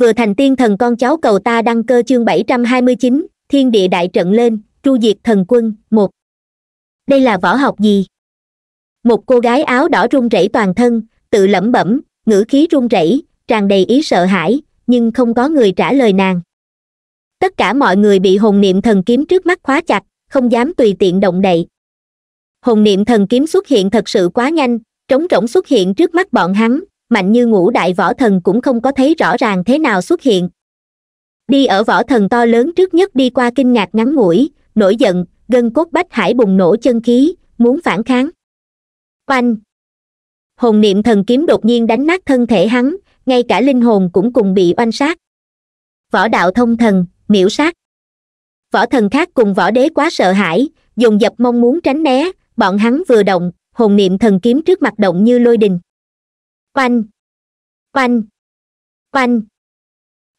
vừa thành tiên thần con cháu cầu ta đăng cơ chương bảy trăm hai mươi chín thiên địa đại trận lên tru diệt thần quân một đây là võ học gì một cô gái áo đỏ run rẩy toàn thân tự lẩm bẩm ngữ khí run rẩy tràn đầy ý sợ hãi nhưng không có người trả lời nàng tất cả mọi người bị hồn niệm thần kiếm trước mắt khóa chặt không dám tùy tiện động đậy hồn niệm thần kiếm xuất hiện thật sự quá nhanh trống rỗng xuất hiện trước mắt bọn hắn mạnh như ngũ đại võ thần cũng không có thấy rõ ràng thế nào xuất hiện đi ở võ thần to lớn trước nhất đi qua kinh ngạc ngắn ngủi nổi giận gân cốt bách hải bùng nổ chân khí muốn phản kháng oanh hồn niệm thần kiếm đột nhiên đánh nát thân thể hắn ngay cả linh hồn cũng cùng bị oanh sát võ đạo thông thần miễu sát võ thần khác cùng võ đế quá sợ hãi dùng dập mong muốn tránh né bọn hắn vừa động hồn niệm thần kiếm trước mặt động như lôi đình oanh oanh oanh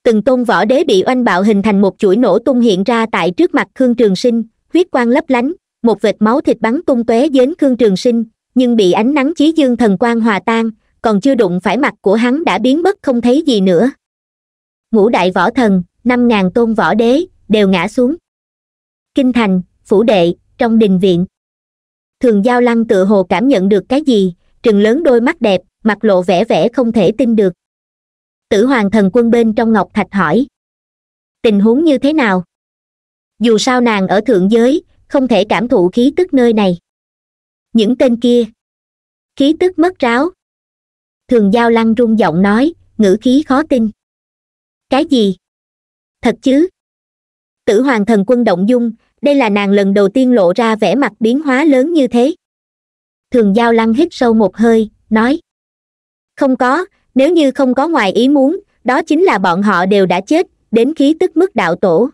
từng tôn võ đế bị oanh bạo hình thành một chuỗi nổ tung hiện ra tại trước mặt khương trường sinh huyết quang lấp lánh một vệt máu thịt bắn tung tóe dến khương trường sinh nhưng bị ánh nắng chí dương thần quang hòa tan còn chưa đụng phải mặt của hắn đã biến mất không thấy gì nữa ngũ đại võ thần năm ngàn tôn võ đế đều ngã xuống kinh thành phủ đệ trong đình viện thường giao lăng tự hồ cảm nhận được cái gì trừng lớn đôi mắt đẹp mặt lộ vẻ vẻ không thể tin được tử hoàng thần quân bên trong ngọc thạch hỏi tình huống như thế nào dù sao nàng ở thượng giới không thể cảm thụ khí tức nơi này những tên kia khí tức mất ráo thường giao lăng run giọng nói ngữ khí khó tin cái gì thật chứ tử hoàng thần quân động dung đây là nàng lần đầu tiên lộ ra vẻ mặt biến hóa lớn như thế thường giao lăng hít sâu một hơi nói không có nếu như không có ngoài ý muốn đó chính là bọn họ đều đã chết đến khí tức mức đạo tổ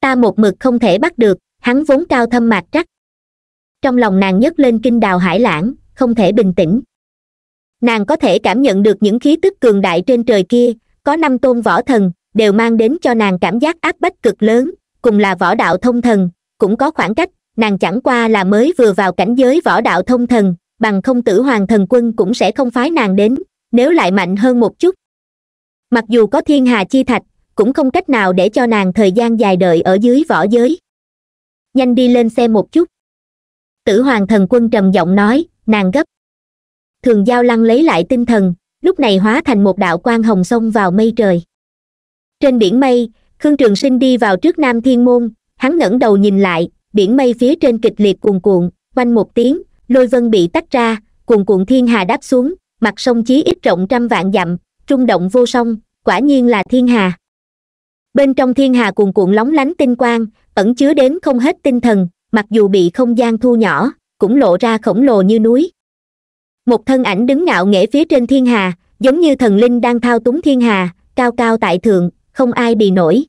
ta một mực không thể bắt được hắn vốn cao thâm mạc trắc trong lòng nàng nhấc lên kinh đào hải lãng không thể bình tĩnh nàng có thể cảm nhận được những khí tức cường đại trên trời kia có năm tôn võ thần đều mang đến cho nàng cảm giác áp bách cực lớn cùng là võ đạo thông thần cũng có khoảng cách nàng chẳng qua là mới vừa vào cảnh giới võ đạo thông thần bằng không tử hoàng thần quân cũng sẽ không phái nàng đến nếu lại mạnh hơn một chút mặc dù có thiên hà chi thạch cũng không cách nào để cho nàng thời gian dài đợi ở dưới võ giới nhanh đi lên xe một chút tử hoàng thần quân trầm giọng nói nàng gấp thường giao lăng lấy lại tinh thần lúc này hóa thành một đạo quan hồng sông vào mây trời trên biển mây khương trường sinh đi vào trước nam thiên môn hắn ngẩng đầu nhìn lại biển mây phía trên kịch liệt cuồn cuộn quanh một tiếng lôi vân bị tách ra cuồn cuộn thiên hà đáp xuống mặt sông chí ít rộng trăm vạn dặm trung động vô song quả nhiên là thiên hà bên trong thiên hà cuồn cuộn lóng lánh tinh quang ẩn chứa đến không hết tinh thần mặc dù bị không gian thu nhỏ cũng lộ ra khổng lồ như núi một thân ảnh đứng ngạo nghễ phía trên thiên hà giống như thần linh đang thao túng thiên hà cao cao tại thượng không ai bị nổi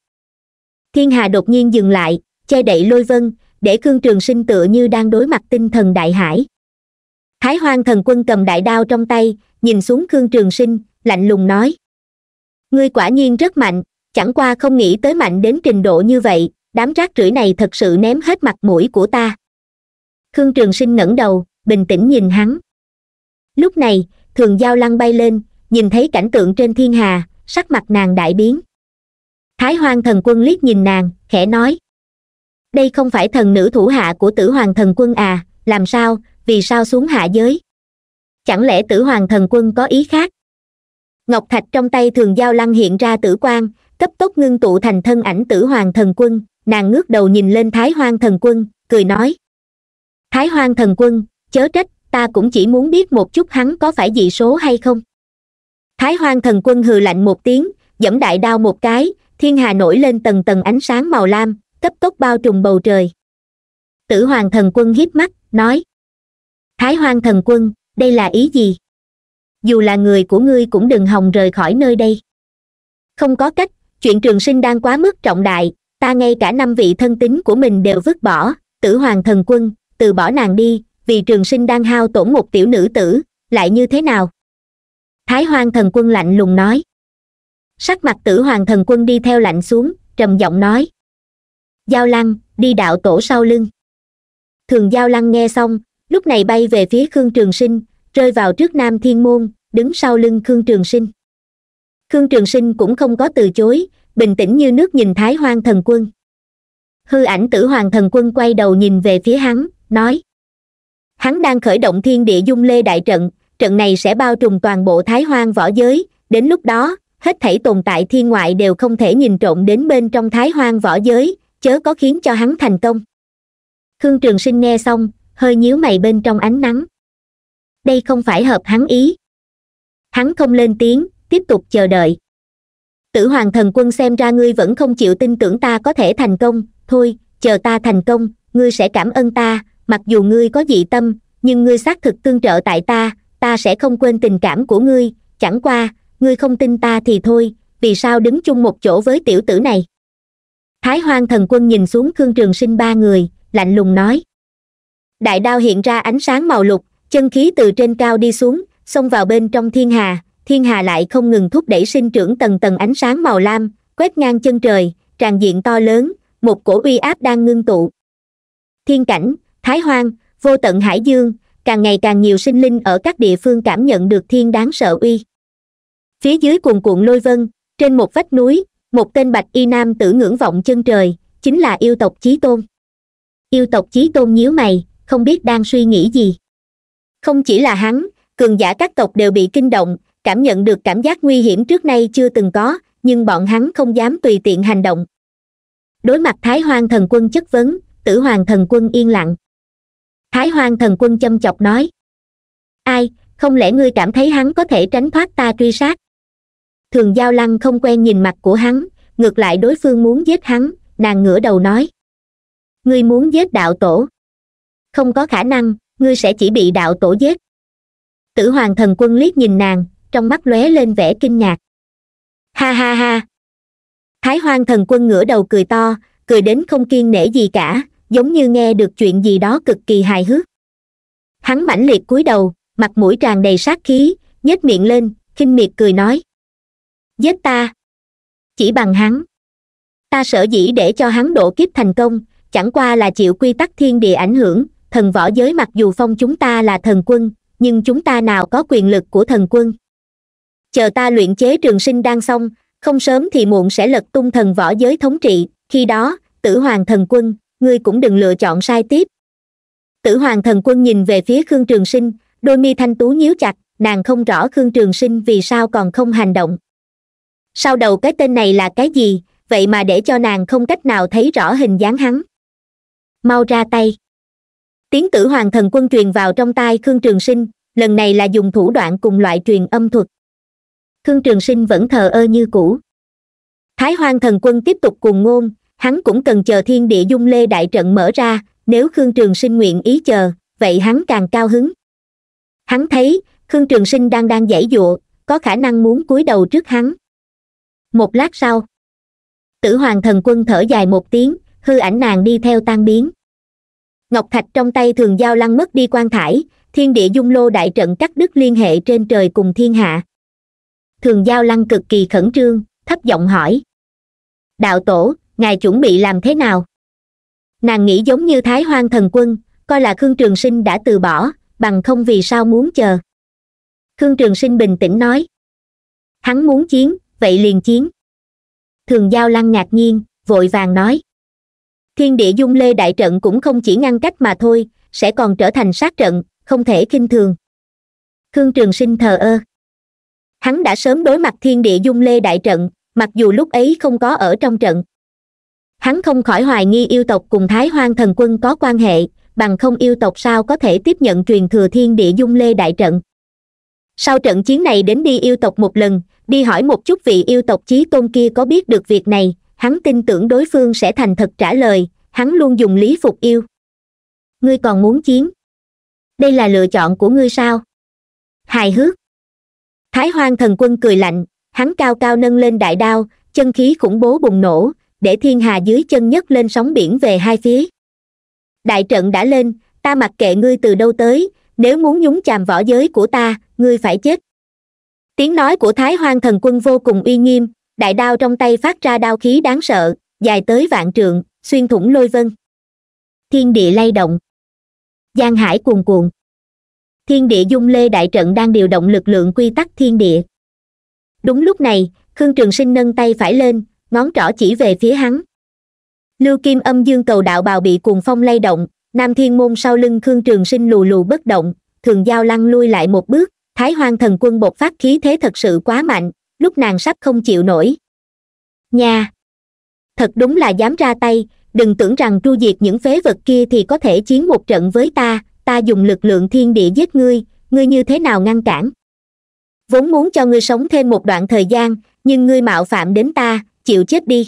thiên hà đột nhiên dừng lại che đậy lôi vân để khương trường sinh tựa như đang đối mặt tinh thần đại hải thái hoang thần quân cầm đại đao trong tay nhìn xuống khương trường sinh lạnh lùng nói ngươi quả nhiên rất mạnh chẳng qua không nghĩ tới mạnh đến trình độ như vậy đám rác rưởi này thật sự ném hết mặt mũi của ta khương trường sinh ngẩng đầu bình tĩnh nhìn hắn lúc này thường giao lăng bay lên nhìn thấy cảnh tượng trên thiên hà sắc mặt nàng đại biến thái hoang thần quân liếc nhìn nàng khẽ nói đây không phải thần nữ thủ hạ của tử hoàng thần quân à làm sao vì sao xuống hạ giới chẳng lẽ tử hoàng thần quân có ý khác ngọc thạch trong tay thường giao lăng hiện ra tử quang cấp tốc ngưng tụ thành thân ảnh tử hoàng thần quân nàng ngước đầu nhìn lên thái hoang thần quân cười nói thái hoang thần quân chớ trách ta cũng chỉ muốn biết một chút hắn có phải dị số hay không thái hoang thần quân hừ lạnh một tiếng giẫm đại đao một cái thiên hà nổi lên tầng tầng ánh sáng màu lam cấp tốc bao trùm bầu trời tử hoàng thần quân hiếp mắt nói thái hoang thần quân đây là ý gì dù là người của ngươi cũng đừng hòng rời khỏi nơi đây không có cách chuyện trường sinh đang quá mức trọng đại ta ngay cả năm vị thân tín của mình đều vứt bỏ tử hoàng thần quân từ bỏ nàng đi vì trường sinh đang hao tổn một tiểu nữ tử lại như thế nào thái hoang thần quân lạnh lùng nói sắc mặt tử hoàng thần quân đi theo lạnh xuống trầm giọng nói giao lăng đi đạo tổ sau lưng thường giao lăng nghe xong lúc này bay về phía khương trường sinh rơi vào trước nam thiên môn đứng sau lưng khương trường sinh khương trường sinh cũng không có từ chối bình tĩnh như nước nhìn thái hoang thần quân hư ảnh tử hoàng thần quân quay đầu nhìn về phía hắn nói hắn đang khởi động thiên địa dung lê đại trận trận này sẽ bao trùm toàn bộ thái hoang võ giới đến lúc đó hết thảy tồn tại thiên ngoại đều không thể nhìn trộn đến bên trong thái hoang võ giới chớ có khiến cho hắn thành công khương trường sinh nghe xong hơi nhíu mày bên trong ánh nắng đây không phải hợp hắn ý hắn không lên tiếng tiếp tục chờ đợi tử hoàng thần quân xem ra ngươi vẫn không chịu tin tưởng ta có thể thành công thôi chờ ta thành công ngươi sẽ cảm ơn ta mặc dù ngươi có dị tâm nhưng ngươi xác thực tương trợ tại ta ta sẽ không quên tình cảm của ngươi chẳng qua ngươi không tin ta thì thôi vì sao đứng chung một chỗ với tiểu tử này thái hoang thần quân nhìn xuống khương trường sinh ba người lạnh lùng nói đại đao hiện ra ánh sáng màu lục chân khí từ trên cao đi xuống xông vào bên trong thiên hà thiên hà lại không ngừng thúc đẩy sinh trưởng tầng tầng ánh sáng màu lam quét ngang chân trời tràn diện to lớn một cổ uy áp đang ngưng tụ thiên cảnh thái hoang vô tận hải dương càng ngày càng nhiều sinh linh ở các địa phương cảm nhận được thiên đáng sợ uy phía dưới cuồn cuộn lôi vân trên một vách núi một tên bạch y nam tử ngưỡng vọng chân trời chính là yêu tộc chí tôn yêu tộc chí tôn nhíu mày không biết đang suy nghĩ gì không chỉ là hắn cường giả các tộc đều bị kinh động cảm nhận được cảm giác nguy hiểm trước nay chưa từng có nhưng bọn hắn không dám tùy tiện hành động đối mặt thái hoang thần quân chất vấn tử hoàng thần quân yên lặng thái hoang thần quân châm chọc nói ai không lẽ ngươi cảm thấy hắn có thể tránh thoát ta truy sát thường giao lăng không quen nhìn mặt của hắn ngược lại đối phương muốn giết hắn nàng ngửa đầu nói ngươi muốn giết đạo tổ không có khả năng ngươi sẽ chỉ bị đạo tổ giết tử hoàng thần quân liếc nhìn nàng trong mắt lóe lên vẻ kinh ngạc ha ha ha thái hoang thần quân ngửa đầu cười to cười đến không kiên nể gì cả giống như nghe được chuyện gì đó cực kỳ hài hước hắn mãnh liệt cúi đầu mặt mũi tràn đầy sát khí nhếch miệng lên khinh miệt cười nói giết ta chỉ bằng hắn ta sở dĩ để cho hắn độ kiếp thành công chẳng qua là chịu quy tắc thiên địa ảnh hưởng thần võ giới mặc dù phong chúng ta là thần quân nhưng chúng ta nào có quyền lực của thần quân chờ ta luyện chế trường sinh đang xong không sớm thì muộn sẽ lật tung thần võ giới thống trị khi đó tử hoàng thần quân ngươi cũng đừng lựa chọn sai tiếp tử hoàng thần quân nhìn về phía khương trường sinh đôi mi thanh tú nhíu chặt nàng không rõ khương trường sinh vì sao còn không hành động sau đầu cái tên này là cái gì vậy mà để cho nàng không cách nào thấy rõ hình dáng hắn mau ra tay tiếng tử hoàng thần quân truyền vào trong tai khương trường sinh lần này là dùng thủ đoạn cùng loại truyền âm thuật khương trường sinh vẫn thờ ơ như cũ thái hoàng thần quân tiếp tục cùng ngôn hắn cũng cần chờ thiên địa dung lê đại trận mở ra nếu khương trường sinh nguyện ý chờ vậy hắn càng cao hứng hắn thấy khương trường sinh đang đang giải dụa có khả năng muốn cúi đầu trước hắn một lát sau tử hoàng thần quân thở dài một tiếng hư ảnh nàng đi theo tan biến ngọc thạch trong tay thường giao lăng mất đi quan thải thiên địa dung lô đại trận cắt đứt liên hệ trên trời cùng thiên hạ thường giao lăng cực kỳ khẩn trương thấp giọng hỏi đạo tổ ngài chuẩn bị làm thế nào nàng nghĩ giống như thái hoang thần quân coi là khương trường sinh đã từ bỏ bằng không vì sao muốn chờ khương trường sinh bình tĩnh nói hắn muốn chiến vậy liền chiến thường giao lăng ngạc nhiên vội vàng nói thiên địa dung lê đại trận cũng không chỉ ngăn cách mà thôi sẽ còn trở thành sát trận không thể kinh thường khương trường sinh thờ ơ hắn đã sớm đối mặt thiên địa dung lê đại trận mặc dù lúc ấy không có ở trong trận hắn không khỏi hoài nghi yêu tộc cùng thái hoang thần quân có quan hệ bằng không yêu tộc sao có thể tiếp nhận truyền thừa thiên địa dung lê đại trận sau trận chiến này đến đi yêu tộc một lần đi hỏi một chút vị yêu tộc chí tôn kia có biết được việc này hắn tin tưởng đối phương sẽ thành thật trả lời hắn luôn dùng lý phục yêu ngươi còn muốn chiến đây là lựa chọn của ngươi sao hài hước thái hoang thần quân cười lạnh hắn cao cao nâng lên đại đao chân khí khủng bố bùng nổ để thiên hà dưới chân nhấc lên sóng biển về hai phía đại trận đã lên ta mặc kệ ngươi từ đâu tới nếu muốn nhúng chàm võ giới của ta ngươi phải chết tiếng nói của thái hoang thần quân vô cùng uy nghiêm đại đao trong tay phát ra đao khí đáng sợ dài tới vạn trượng xuyên thủng lôi vân thiên địa lay động giang hải cuồn cuộn thiên địa dung lê đại trận đang điều động lực lượng quy tắc thiên địa đúng lúc này khương trường sinh nâng tay phải lên ngón trỏ chỉ về phía hắn lưu kim âm dương cầu đạo bào bị cuồng phong lay động nam thiên môn sau lưng khương trường sinh lù lù bất động thường giao lăng lui lại một bước thái hoang thần quân bộc phát khí thế thật sự quá mạnh lúc nàng sắp không chịu nổi nha thật đúng là dám ra tay đừng tưởng rằng tru diệt những phế vật kia thì có thể chiến một trận với ta ta dùng lực lượng thiên địa giết ngươi ngươi như thế nào ngăn cản vốn muốn cho ngươi sống thêm một đoạn thời gian nhưng ngươi mạo phạm đến ta chịu chết đi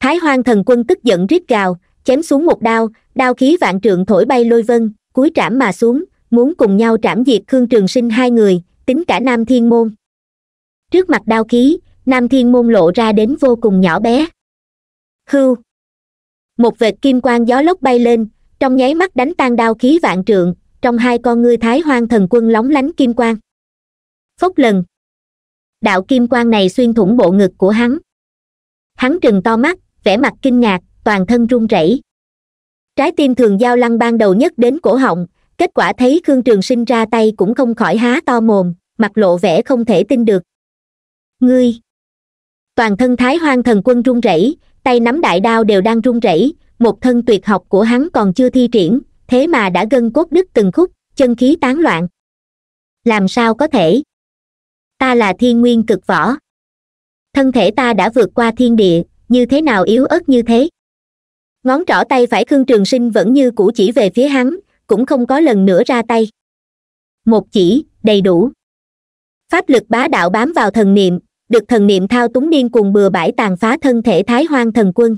thái hoang thần quân tức giận rít gào chém xuống một đao đao khí vạn trượng thổi bay lôi vân cúi trảm mà xuống muốn cùng nhau trảm diệt khương trường sinh hai người tính cả nam thiên môn trước mặt đao khí nam thiên môn lộ ra đến vô cùng nhỏ bé hưu một vệt kim quang gió lốc bay lên trong nháy mắt đánh tan đao khí vạn trượng trong hai con ngươi thái hoang thần quân lóng lánh kim quang phốc lần đạo kim quang này xuyên thủng bộ ngực của hắn hắn trừng to mắt vẻ mặt kinh ngạc toàn thân run rẩy trái tim thường giao lăng ban đầu nhất đến cổ họng kết quả thấy khương trường sinh ra tay cũng không khỏi há to mồm mặt lộ vẻ không thể tin được ngươi toàn thân thái hoang thần quân run rẩy tay nắm đại đao đều đang run rẩy một thân tuyệt học của hắn còn chưa thi triển thế mà đã gân cốt đứt từng khúc chân khí tán loạn làm sao có thể ta là thiên nguyên cực võ thân thể ta đã vượt qua thiên địa như thế nào yếu ớt như thế ngón trỏ tay phải khương trường sinh vẫn như cũ chỉ về phía hắn cũng không có lần nữa ra tay một chỉ đầy đủ pháp lực bá đạo bám vào thần niệm được thần niệm thao túng điên cuồng bừa bãi tàn phá thân thể thái hoang thần quân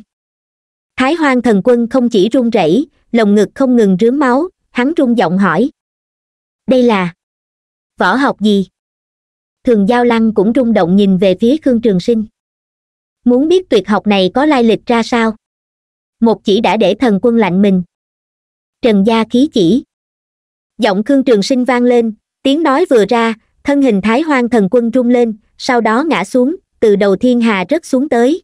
thái hoang thần quân không chỉ run rẩy lồng ngực không ngừng rướm máu hắn rung giọng hỏi đây là võ học gì thường giao lăng cũng rung động nhìn về phía khương trường sinh muốn biết tuyệt học này có lai lịch ra sao một chỉ đã để thần quân lạnh mình trần gia ký chỉ giọng khương trường sinh vang lên tiếng nói vừa ra thân hình thái hoang thần quân rung lên sau đó ngã xuống từ đầu thiên hà rớt xuống tới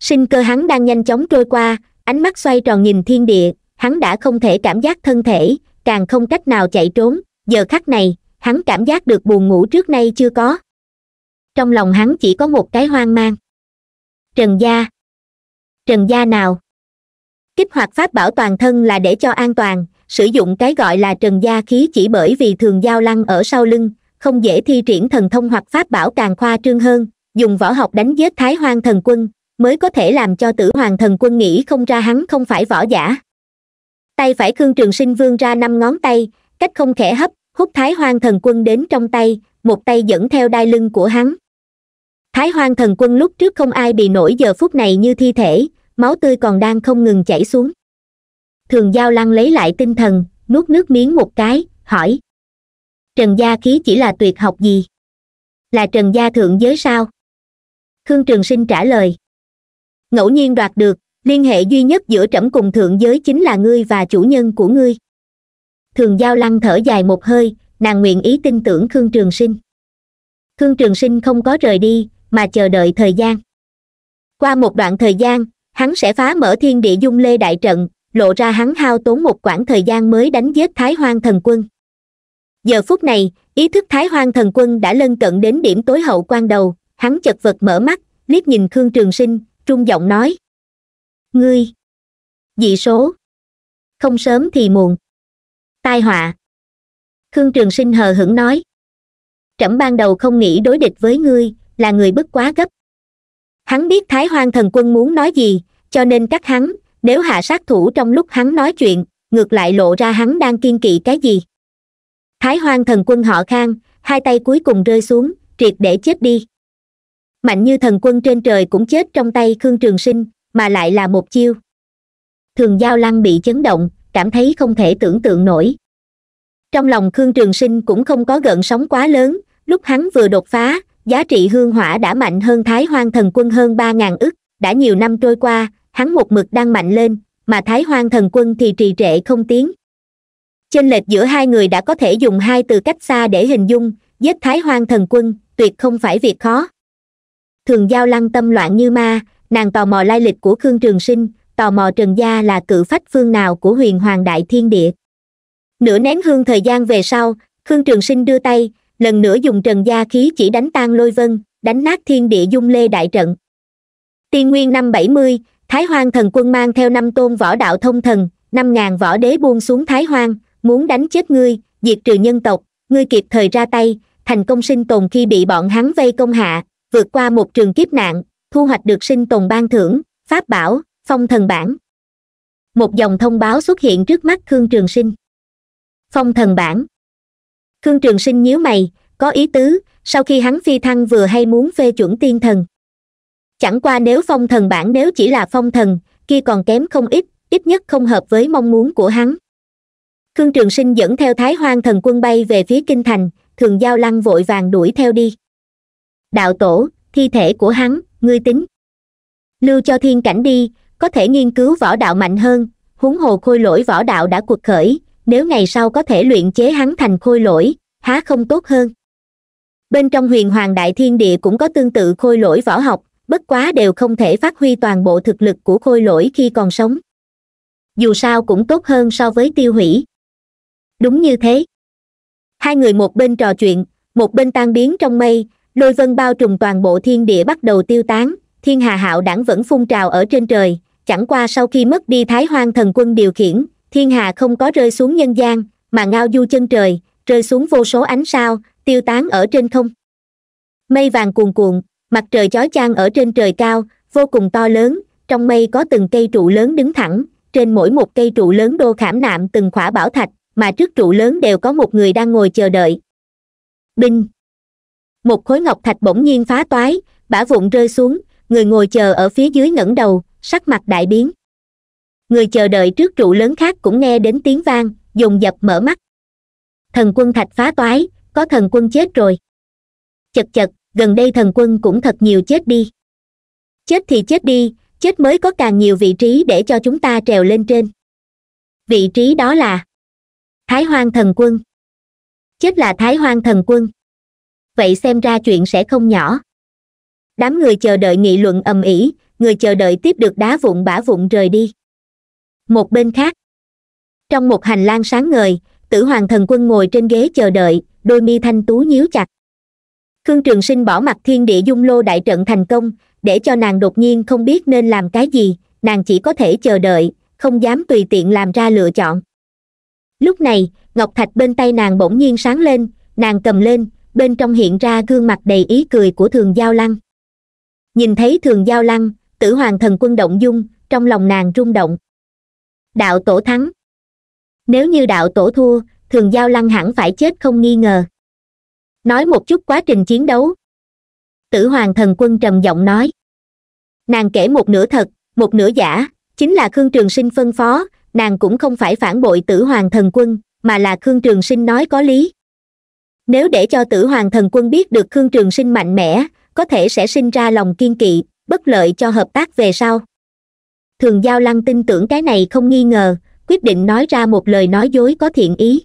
sinh cơ hắn đang nhanh chóng trôi qua ánh mắt xoay tròn nhìn thiên địa hắn đã không thể cảm giác thân thể càng không cách nào chạy trốn giờ khắc này hắn cảm giác được buồn ngủ trước nay chưa có trong lòng hắn chỉ có một cái hoang mang trần gia trần gia nào kích hoạt pháp bảo toàn thân là để cho an toàn sử dụng cái gọi là trần gia khí chỉ bởi vì thường giao lăng ở sau lưng không dễ thi triển thần thông hoặc pháp bảo càng khoa trương hơn dùng võ học đánh giết thái hoang thần quân mới có thể làm cho tử hoàng thần quân nghĩ không ra hắn không phải võ giả tay phải khương trường sinh vương ra năm ngón tay cách không khẽ hấp hút thái hoang thần quân đến trong tay một tay dẫn theo đai lưng của hắn thái hoang thần quân lúc trước không ai bị nổi giờ phút này như thi thể máu tươi còn đang không ngừng chảy xuống thường giao lăng lấy lại tinh thần nuốt nước miếng một cái hỏi trần gia khí chỉ là tuyệt học gì là trần gia thượng giới sao khương trường sinh trả lời ngẫu nhiên đoạt được liên hệ duy nhất giữa trẫm cùng thượng giới chính là ngươi và chủ nhân của ngươi thường giao lăng thở dài một hơi nàng nguyện ý tin tưởng khương trường sinh khương trường sinh không có rời đi mà chờ đợi thời gian qua một đoạn thời gian hắn sẽ phá mở thiên địa dung lê đại trận lộ ra hắn hao tốn một quãng thời gian mới đánh giết thái hoang thần quân giờ phút này ý thức thái hoang thần quân đã lân cận đến điểm tối hậu quan đầu hắn chật vật mở mắt liếc nhìn khương trường sinh trung giọng nói ngươi dị số không sớm thì muộn tai họa khương trường sinh hờ hững nói trẫm ban đầu không nghĩ đối địch với ngươi là người bức quá gấp hắn biết thái hoang thần quân muốn nói gì cho nên các hắn nếu hạ sát thủ trong lúc hắn nói chuyện ngược lại lộ ra hắn đang kiên kỵ cái gì thái hoang thần quân họ khang hai tay cuối cùng rơi xuống triệt để chết đi mạnh như thần quân trên trời cũng chết trong tay khương trường sinh mà lại là một chiêu thường giao lăng bị chấn động cảm thấy không thể tưởng tượng nổi trong lòng khương trường sinh cũng không có gợn sóng quá lớn lúc hắn vừa đột phá giá trị hương hỏa đã mạnh hơn thái hoang thần quân hơn ba ngàn ức đã nhiều năm trôi qua hắn một mực đang mạnh lên mà thái hoang thần quân thì trì trệ không tiếng chênh lệch giữa hai người đã có thể dùng hai từ cách xa để hình dung giết thái hoang thần quân tuyệt không phải việc khó thường giao lăng tâm loạn như ma nàng tò mò lai lịch của khương trường sinh tò mò trần gia là cự phách phương nào của huyền hoàng đại thiên địa nửa nén hương thời gian về sau khương trường sinh đưa tay lần nữa dùng trần gia khí chỉ đánh tan lôi vân đánh nát thiên địa dung lê đại trận tiên nguyên năm bảy mươi thái hoang thần quân mang theo năm tôn võ đạo thông thần năm ngàn võ đế buông xuống thái hoang muốn đánh chết ngươi diệt trừ nhân tộc ngươi kịp thời ra tay thành công sinh tồn khi bị bọn hắn vây công hạ vượt qua một trường kiếp nạn thu hoạch được sinh tồn ban thưởng pháp bảo phong thần bản một dòng thông báo xuất hiện trước mắt khương trường sinh phong thần bản khương trường sinh nhíu mày có ý tứ sau khi hắn phi thăng vừa hay muốn phê chuẩn tiên thần chẳng qua nếu phong thần bản nếu chỉ là phong thần kia còn kém không ít ít nhất không hợp với mong muốn của hắn khương trường sinh dẫn theo thái hoang thần quân bay về phía kinh thành thường giao lăng vội vàng đuổi theo đi đạo tổ thi thể của hắn ngươi tính lưu cho thiên cảnh đi có thể nghiên cứu võ đạo mạnh hơn huống hồ khôi lỗi võ đạo đã cuộc khởi nếu ngày sau có thể luyện chế hắn thành khôi lỗi há không tốt hơn bên trong huyền hoàng đại thiên địa cũng có tương tự khôi lỗi võ học bất quá đều không thể phát huy toàn bộ thực lực của khôi lỗi khi còn sống dù sao cũng tốt hơn so với tiêu hủy đúng như thế hai người một bên trò chuyện một bên tan biến trong mây lôi vân bao trùm toàn bộ thiên địa bắt đầu tiêu tán thiên hà hạo đẳng vẫn phun trào ở trên trời chẳng qua sau khi mất đi thái hoang thần quân điều khiển thiên hà không có rơi xuống nhân gian mà ngao du chân trời rơi xuống vô số ánh sao tiêu tán ở trên không mây vàng cuồn cuộn mặt trời chói chang ở trên trời cao vô cùng to lớn trong mây có từng cây trụ lớn đứng thẳng trên mỗi một cây trụ lớn đô khảm nạm từng khỏa bảo thạch mà trước trụ lớn đều có một người đang ngồi chờ đợi binh một khối ngọc thạch bỗng nhiên phá toái bả vụn rơi xuống người ngồi chờ ở phía dưới ngẩng đầu sắc mặt đại biến người chờ đợi trước trụ lớn khác cũng nghe đến tiếng vang dùng dập mở mắt thần quân thạch phá toái có thần quân chết rồi chật chật gần đây thần quân cũng thật nhiều chết đi chết thì chết đi chết mới có càng nhiều vị trí để cho chúng ta trèo lên trên vị trí đó là thái hoang thần quân chết là thái hoang thần quân vậy xem ra chuyện sẽ không nhỏ đám người chờ đợi nghị luận ầm ĩ người chờ đợi tiếp được đá vụn bã vụn rời đi một bên khác trong một hành lang sáng ngời tử hoàng thần quân ngồi trên ghế chờ đợi đôi mi thanh tú nhíu chặt khương trường sinh bỏ mặt thiên địa dung lô đại trận thành công để cho nàng đột nhiên không biết nên làm cái gì nàng chỉ có thể chờ đợi không dám tùy tiện làm ra lựa chọn lúc này ngọc thạch bên tay nàng bỗng nhiên sáng lên nàng cầm lên bên trong hiện ra gương mặt đầy ý cười của thường giao lăng nhìn thấy thường giao lăng tử hoàng thần quân động dung trong lòng nàng rung động đạo tổ thắng nếu như đạo tổ thua thường giao lăng hẳn phải chết không nghi ngờ nói một chút quá trình chiến đấu tử hoàng thần quân trầm giọng nói nàng kể một nửa thật một nửa giả chính là khương trường sinh phân phó nàng cũng không phải phản bội tử hoàng thần quân mà là khương trường sinh nói có lý nếu để cho tử hoàng thần quân biết được khương trường sinh mạnh mẽ có thể sẽ sinh ra lòng kiên kỵ bất lợi cho hợp tác về sau thường giao lăng tin tưởng cái này không nghi ngờ quyết định nói ra một lời nói dối có thiện ý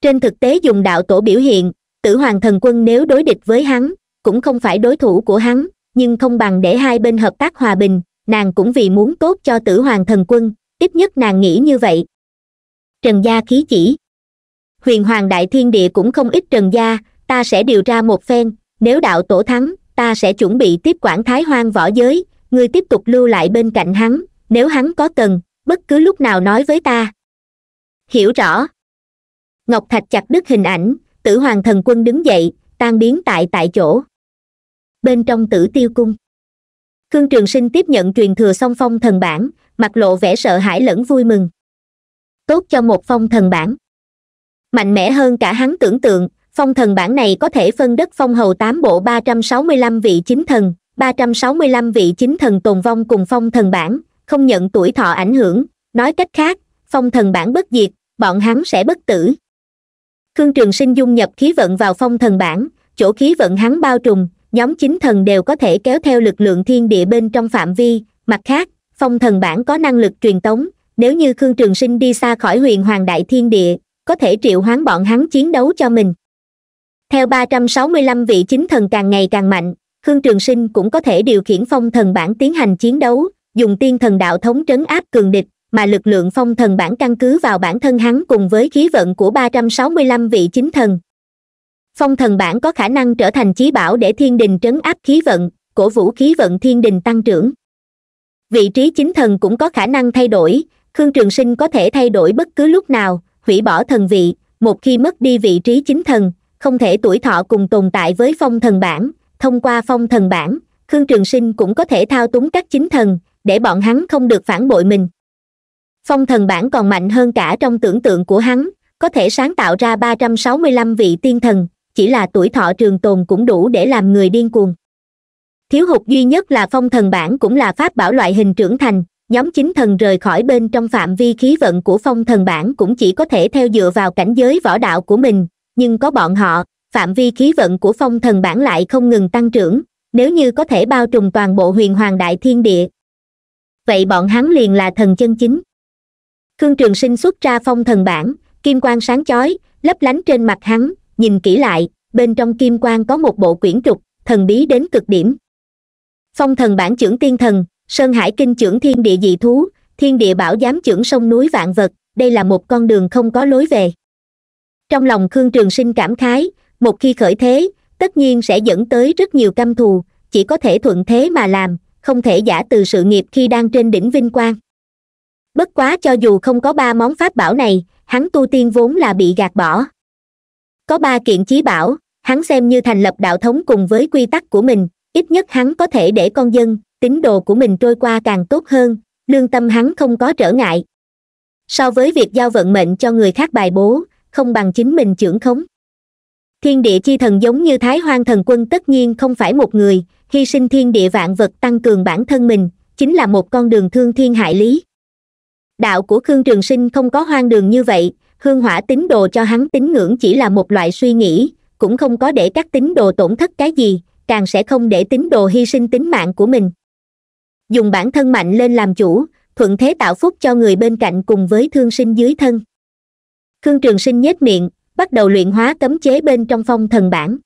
trên thực tế dùng đạo tổ biểu hiện tử hoàng thần quân nếu đối địch với hắn cũng không phải đối thủ của hắn nhưng không bằng để hai bên hợp tác hòa bình nàng cũng vì muốn tốt cho tử hoàng thần quân ít nhất nàng nghĩ như vậy trần gia khí chỉ huyền hoàng đại thiên địa cũng không ít trần gia ta sẽ điều tra một phen nếu đạo tổ thắng ta sẽ chuẩn bị tiếp quản thái hoang võ giới ngươi tiếp tục lưu lại bên cạnh hắn nếu hắn có cần bất cứ lúc nào nói với ta hiểu rõ ngọc thạch chặt đứt hình ảnh tử hoàng thần quân đứng dậy tan biến tại tại chỗ bên trong tử tiêu cung khương trường sinh tiếp nhận truyền thừa song phong thần bản mặt lộ vẻ sợ hãi lẫn vui mừng tốt cho một phong thần bản mạnh mẽ hơn cả hắn tưởng tượng phong thần bản này có thể phân đất phong hầu tám bộ ba trăm sáu mươi lăm vị chính thần ba trăm sáu mươi lăm vị chính thần tồn vong cùng phong thần bản không nhận tuổi thọ ảnh hưởng nói cách khác phong thần bản bất diệt bọn hắn sẽ bất tử khương trường sinh dung nhập khí vận vào phong thần bản chỗ khí vận hắn bao trùm nhóm chính thần đều có thể kéo theo lực lượng thiên địa bên trong phạm vi mặt khác phong thần bản có năng lực truyền tống nếu như khương trường sinh đi xa khỏi huyền hoàng đại thiên địa có thể triệu hoán bọn hắn chiến đấu cho mình theo 365 vị chính thần càng ngày càng mạnh khương trường sinh cũng có thể điều khiển phong thần bản tiến hành chiến đấu dùng tiên thần đạo thống trấn áp cường địch mà lực lượng phong thần bản căn cứ vào bản thân hắn cùng với khí vận của 365 vị chính thần phong thần bản có khả năng trở thành chí bảo để thiên đình trấn áp khí vận cổ vũ khí vận thiên đình tăng trưởng vị trí chính thần cũng có khả năng thay đổi khương trường sinh có thể thay đổi bất cứ lúc nào hủy bỏ thần vị một khi mất đi vị trí chính thần không thể tuổi thọ cùng tồn tại với phong thần bản thông qua phong thần bản khương trường sinh cũng có thể thao túng các chính thần để bọn hắn không được phản bội mình phong thần bản còn mạnh hơn cả trong tưởng tượng của hắn có thể sáng tạo ra ba trăm sáu mươi lăm vị tiên thần chỉ là tuổi thọ trường tồn cũng đủ để làm người điên cuồng thiếu hụt duy nhất là phong thần bản cũng là pháp bảo loại hình trưởng thành nhóm chính thần rời khỏi bên trong phạm vi khí vận của phong thần bản cũng chỉ có thể theo dựa vào cảnh giới võ đạo của mình nhưng có bọn họ phạm vi khí vận của phong thần bản lại không ngừng tăng trưởng nếu như có thể bao trùm toàn bộ huyền hoàng đại thiên địa vậy bọn hắn liền là thần chân chính khương trường sinh xuất ra phong thần bản kim quang sáng chói lấp lánh trên mặt hắn nhìn kỹ lại bên trong kim quang có một bộ quyển trục thần bí đến cực điểm phong thần bản trưởng tiên thần sơn hải kinh trưởng thiên địa dị thú thiên địa bảo giám trưởng sông núi vạn vật đây là một con đường không có lối về trong lòng khương trường sinh cảm khái một khi khởi thế tất nhiên sẽ dẫn tới rất nhiều căm thù chỉ có thể thuận thế mà làm không thể giả từ sự nghiệp khi đang trên đỉnh vinh quang bất quá cho dù không có ba món pháp bảo này hắn tu tiên vốn là bị gạt bỏ có ba kiện chí bảo hắn xem như thành lập đạo thống cùng với quy tắc của mình ít nhất hắn có thể để con dân tín đồ của mình trôi qua càng tốt hơn lương tâm hắn không có trở ngại so với việc giao vận mệnh cho người khác bài bố không bằng chính mình trưởng khống thiên địa chi thần giống như thái hoang thần quân tất nhiên không phải một người hy sinh thiên địa vạn vật tăng cường bản thân mình chính là một con đường thương thiên hại lý đạo của khương trường sinh không có hoang đường như vậy hương hỏa tín đồ cho hắn tín ngưỡng chỉ là một loại suy nghĩ cũng không có để các tín đồ tổn thất cái gì càng sẽ không để tín đồ hy sinh tính mạng của mình dùng bản thân mạnh lên làm chủ thuận thế tạo phúc cho người bên cạnh cùng với thương sinh dưới thân khương trường sinh nhếch miệng bắt đầu luyện hóa cấm chế bên trong phong thần bản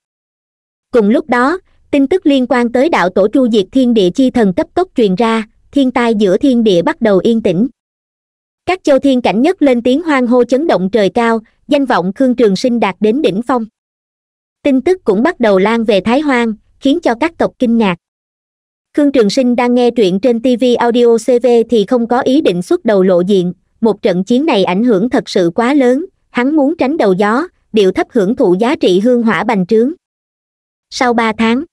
cùng lúc đó tin tức liên quan tới đạo tổ tru diệt thiên địa chi thần cấp tốc truyền ra thiên tai giữa thiên địa bắt đầu yên tĩnh các châu thiên cảnh nhất lên tiếng hoang hô chấn động trời cao danh vọng khương trường sinh đạt đến đỉnh phong tin tức cũng bắt đầu lan về thái hoang khiến cho các tộc kinh ngạc khương trường sinh đang nghe truyện trên tv audio cv thì không có ý định xuất đầu lộ diện một trận chiến này ảnh hưởng thật sự quá lớn hắn muốn tránh đầu gió điệu thấp hưởng thụ giá trị hương hỏa bành trướng sau ba tháng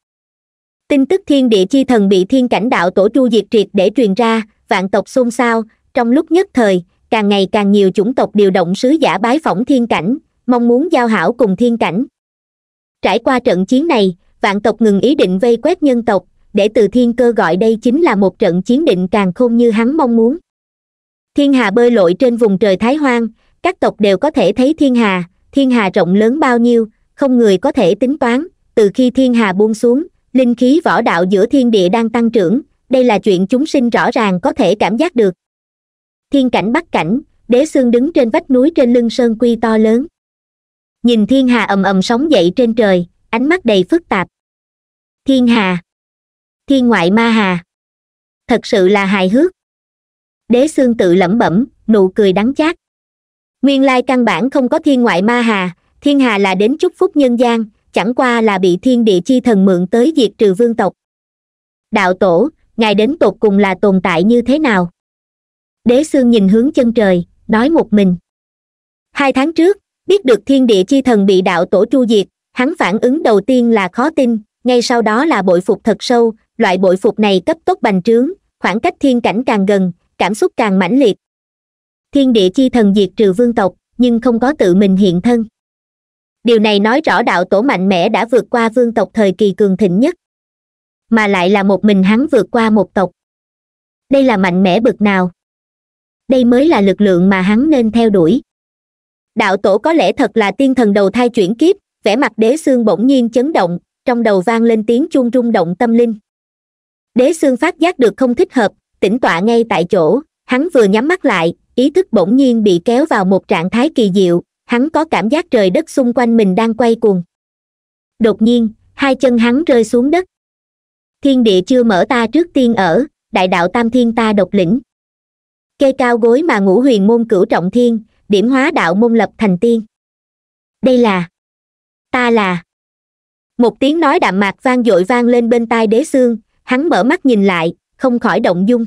tin tức thiên địa chi thần bị thiên cảnh đạo tổ chu diệt triệt để truyền ra vạn tộc xôn xao trong lúc nhất thời càng ngày càng nhiều chủng tộc điều động sứ giả bái phỏng thiên cảnh mong muốn giao hảo cùng thiên cảnh trải qua trận chiến này vạn tộc ngừng ý định vây quét nhân tộc để từ thiên cơ gọi đây chính là một trận chiến định càng không như hắn mong muốn thiên hà bơi lội trên vùng trời thái hoang các tộc đều có thể thấy thiên hà thiên hà rộng lớn bao nhiêu không người có thể tính toán từ khi thiên hà buông xuống linh khí võ đạo giữa thiên địa đang tăng trưởng đây là chuyện chúng sinh rõ ràng có thể cảm giác được thiên cảnh bắc cảnh đế xương đứng trên vách núi trên lưng sơn quy to lớn nhìn thiên hà ầm ầm sóng dậy trên trời ánh mắt đầy phức tạp thiên hà thiên ngoại ma hà thật sự là hài hước đế xương tự lẩm bẩm nụ cười đắng chát nguyên lai căn bản không có thiên ngoại ma hà thiên hà là đến chúc phúc nhân gian chẳng qua là bị thiên địa chi thần mượn tới diệt trừ vương tộc đạo tổ ngài đến tột cùng là tồn tại như thế nào đế xương nhìn hướng chân trời nói một mình hai tháng trước biết được thiên địa chi thần bị đạo tổ chu diệt hắn phản ứng đầu tiên là khó tin ngay sau đó là bội phục thật sâu loại bội phục này cấp tốc bành trướng khoảng cách thiên cảnh càng gần cảm xúc càng mãnh liệt thiên địa chi thần diệt trừ vương tộc nhưng không có tự mình hiện thân điều này nói rõ đạo tổ mạnh mẽ đã vượt qua vương tộc thời kỳ cường thịnh nhất mà lại là một mình hắn vượt qua một tộc đây là mạnh mẽ bực nào đây mới là lực lượng mà hắn nên theo đuổi đạo tổ có lẽ thật là tiên thần đầu thai chuyển kiếp vẻ mặt đế xương bỗng nhiên chấn động trong đầu vang lên tiếng chuông rung động tâm linh đế xương phát giác được không thích hợp tĩnh tọa ngay tại chỗ hắn vừa nhắm mắt lại ý thức bỗng nhiên bị kéo vào một trạng thái kỳ diệu hắn có cảm giác trời đất xung quanh mình đang quay cuồng đột nhiên hai chân hắn rơi xuống đất thiên địa chưa mở ta trước tiên ở đại đạo tam thiên ta độc lĩnh kê cao gối mà ngũ huyền môn cửu trọng thiên điểm hóa đạo môn lập thành tiên đây là ta là một tiếng nói đạm mạc vang dội vang lên bên tai đế xương hắn mở mắt nhìn lại không khỏi động dung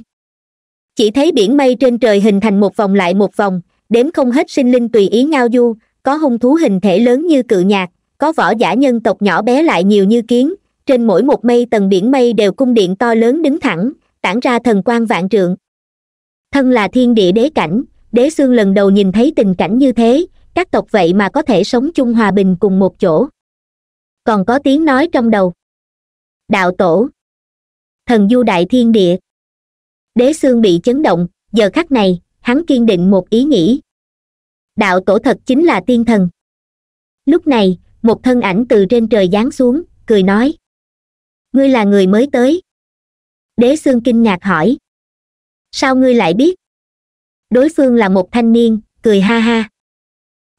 chỉ thấy biển mây trên trời hình thành một vòng lại một vòng đếm không hết sinh linh tùy ý ngao du có hung thú hình thể lớn như cự nhạc có võ giả nhân tộc nhỏ bé lại nhiều như kiến trên mỗi một mây tầng biển mây đều cung điện to lớn đứng thẳng tản ra thần quan vạn trượng thân là thiên địa đế cảnh đế xương lần đầu nhìn thấy tình cảnh như thế các tộc vậy mà có thể sống chung hòa bình cùng một chỗ còn có tiếng nói trong đầu đạo tổ thần du đại thiên địa đế xương bị chấn động giờ khắc này hắn kiên định một ý nghĩ đạo tổ thật chính là tiên thần lúc này một thân ảnh từ trên trời giáng xuống cười nói ngươi là người mới tới đế xương kinh ngạc hỏi sao ngươi lại biết đối phương là một thanh niên cười ha ha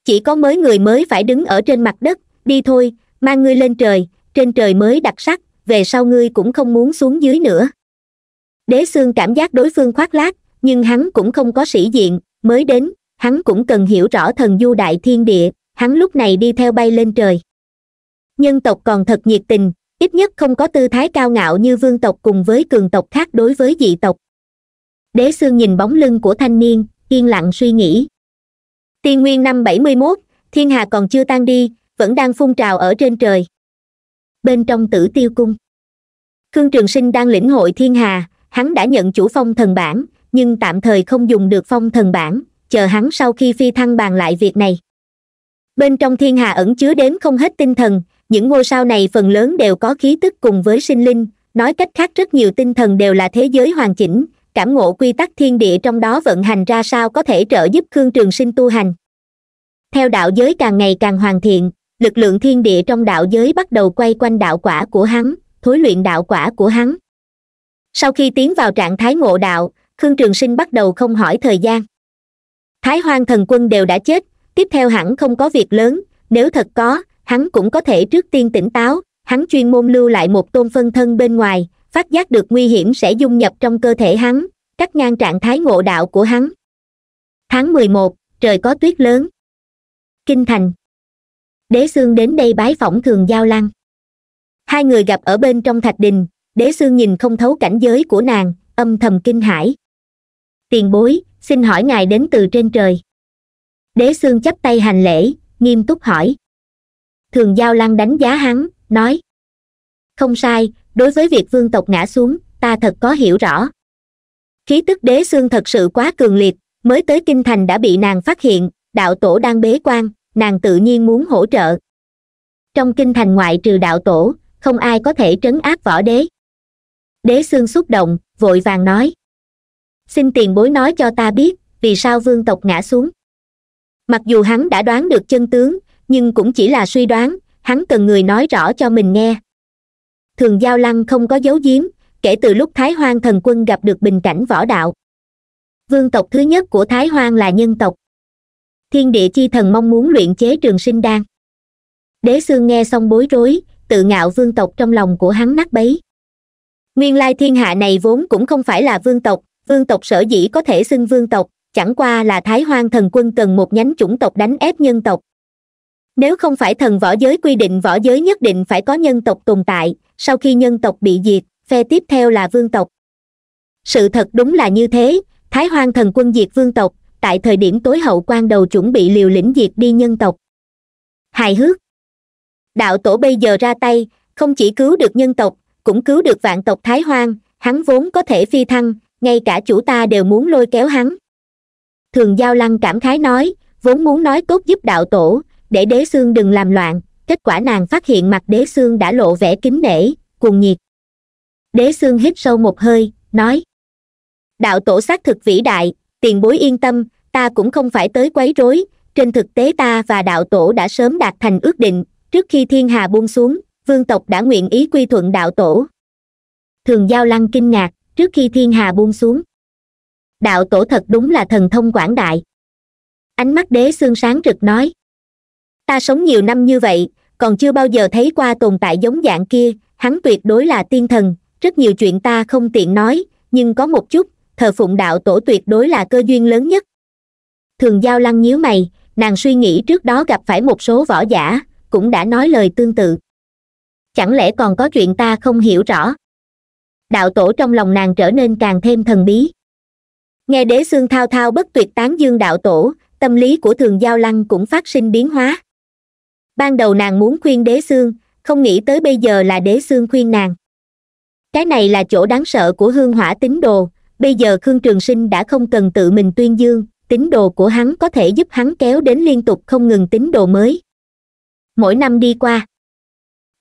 chỉ có mới người mới phải đứng ở trên mặt đất đi thôi mang ngươi lên trời trên trời mới đặc sắc về sau ngươi cũng không muốn xuống dưới nữa đế xương cảm giác đối phương khoác lác nhưng hắn cũng không có sĩ diện mới đến hắn cũng cần hiểu rõ thần du đại thiên địa hắn lúc này đi theo bay lên trời nhân tộc còn thật nhiệt tình ít nhất không có tư thái cao ngạo như vương tộc cùng với cường tộc khác đối với dị tộc đế sương nhìn bóng lưng của thanh niên yên lặng suy nghĩ tiên nguyên năm bảy mươi mốt thiên hà còn chưa tan đi vẫn đang phun trào ở trên trời bên trong tử tiêu cung khương trường sinh đang lĩnh hội thiên hà hắn đã nhận chủ phong thần bản nhưng tạm thời không dùng được phong thần bản chờ hắn sau khi phi thăng bàn lại việc này bên trong thiên hà ẩn chứa đến không hết tinh thần những ngôi sao này phần lớn đều có khí tức cùng với sinh linh nói cách khác rất nhiều tinh thần đều là thế giới hoàn chỉnh cảm ngộ quy tắc thiên địa trong đó vận hành ra sao có thể trợ giúp khương trường sinh tu hành theo đạo giới càng ngày càng hoàn thiện lực lượng thiên địa trong đạo giới bắt đầu quay quanh đạo quả của hắn thối luyện đạo quả của hắn sau khi tiến vào trạng thái ngộ đạo khương trường sinh bắt đầu không hỏi thời gian thái hoang thần quân đều đã chết tiếp theo hẳn không có việc lớn nếu thật có hắn cũng có thể trước tiên tỉnh táo hắn chuyên môn lưu lại một tôn phân thân bên ngoài phát giác được nguy hiểm sẽ dung nhập trong cơ thể hắn cắt ngang trạng thái ngộ đạo của hắn tháng mười một trời có tuyết lớn kinh thành đế xương đến đây bái phỏng thường giao lăng hai người gặp ở bên trong thạch đình đế xương nhìn không thấu cảnh giới của nàng âm thầm kinh hãi tiền bối xin hỏi ngài đến từ trên trời đế xương chắp tay hành lễ nghiêm túc hỏi thường giao lăng đánh giá hắn nói không sai đối với việc vương tộc ngã xuống ta thật có hiểu rõ khí tức đế xương thật sự quá cường liệt mới tới kinh thành đã bị nàng phát hiện đạo tổ đang bế quan nàng tự nhiên muốn hỗ trợ trong kinh thành ngoại trừ đạo tổ không ai có thể trấn áp võ đế đế xương xúc động vội vàng nói xin tiền bối nói cho ta biết vì sao vương tộc ngã xuống mặc dù hắn đã đoán được chân tướng nhưng cũng chỉ là suy đoán hắn cần người nói rõ cho mình nghe thường giao lăng không có dấu giếm kể từ lúc thái hoang thần quân gặp được bình cảnh võ đạo vương tộc thứ nhất của thái hoang là nhân tộc thiên địa chi thần mong muốn luyện chế trường sinh đan đế xương nghe xong bối rối tự ngạo vương tộc trong lòng của hắn nát bấy nguyên lai thiên hạ này vốn cũng không phải là vương tộc vương tộc sở dĩ có thể xưng vương tộc chẳng qua là thái hoang thần quân cần một nhánh chủng tộc đánh ép nhân tộc nếu không phải thần võ giới quy định võ giới nhất định phải có nhân tộc tồn tại sau khi nhân tộc bị diệt phe tiếp theo là vương tộc sự thật đúng là như thế thái hoang thần quân diệt vương tộc tại thời điểm tối hậu quan đầu chuẩn bị liều lĩnh diệt đi nhân tộc hài hước đạo tổ bây giờ ra tay không chỉ cứu được nhân tộc cũng cứu được vạn tộc thái hoang hắn vốn có thể phi thăng ngay cả chủ ta đều muốn lôi kéo hắn thường giao lăng cảm khái nói vốn muốn nói tốt giúp đạo tổ để đế xương đừng làm loạn kết quả nàng phát hiện mặt đế xương đã lộ vẻ kính nể cuồng nhiệt đế xương hít sâu một hơi nói đạo tổ xác thực vĩ đại tiền bối yên tâm ta cũng không phải tới quấy rối trên thực tế ta và đạo tổ đã sớm đạt thành ước định trước khi thiên hà buông xuống vương tộc đã nguyện ý quy thuận đạo tổ thường giao lăng kinh ngạc trước khi thiên hà buông xuống đạo tổ thật đúng là thần thông quảng đại ánh mắt đế xương sáng rực nói ta sống nhiều năm như vậy còn chưa bao giờ thấy qua tồn tại giống dạng kia hắn tuyệt đối là tiên thần rất nhiều chuyện ta không tiện nói nhưng có một chút thờ phụng đạo tổ tuyệt đối là cơ duyên lớn nhất thường giao lăng nhíu mày nàng suy nghĩ trước đó gặp phải một số võ giả cũng đã nói lời tương tự chẳng lẽ còn có chuyện ta không hiểu rõ đạo tổ trong lòng nàng trở nên càng thêm thần bí nghe đế xương thao thao bất tuyệt tán dương đạo tổ tâm lý của thường giao lăng cũng phát sinh biến hóa ban đầu nàng muốn khuyên đế xương không nghĩ tới bây giờ là đế xương khuyên nàng cái này là chỗ đáng sợ của hương hỏa tín đồ bây giờ khương trường sinh đã không cần tự mình tuyên dương tín đồ của hắn có thể giúp hắn kéo đến liên tục không ngừng tín đồ mới mỗi năm đi qua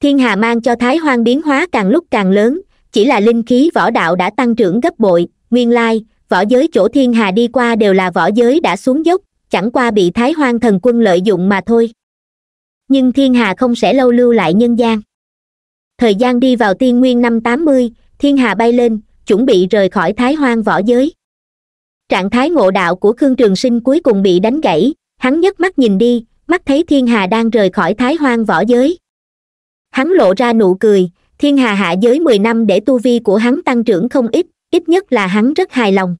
thiên hà mang cho thái hoang biến hóa càng lúc càng lớn chỉ là linh khí võ đạo đã tăng trưởng gấp bội nguyên lai võ giới chỗ thiên hà đi qua đều là võ giới đã xuống dốc chẳng qua bị thái hoang thần quân lợi dụng mà thôi nhưng thiên hà không sẽ lâu lưu lại nhân gian thời gian đi vào tiên nguyên năm tám mươi thiên hà bay lên chuẩn bị rời khỏi thái hoang võ giới trạng thái ngộ đạo của khương trường sinh cuối cùng bị đánh gãy hắn nhấc mắt nhìn đi mắt thấy thiên hà đang rời khỏi thái hoang võ giới hắn lộ ra nụ cười thiên hà hạ giới mười năm để tu vi của hắn tăng trưởng không ít ít nhất là hắn rất hài lòng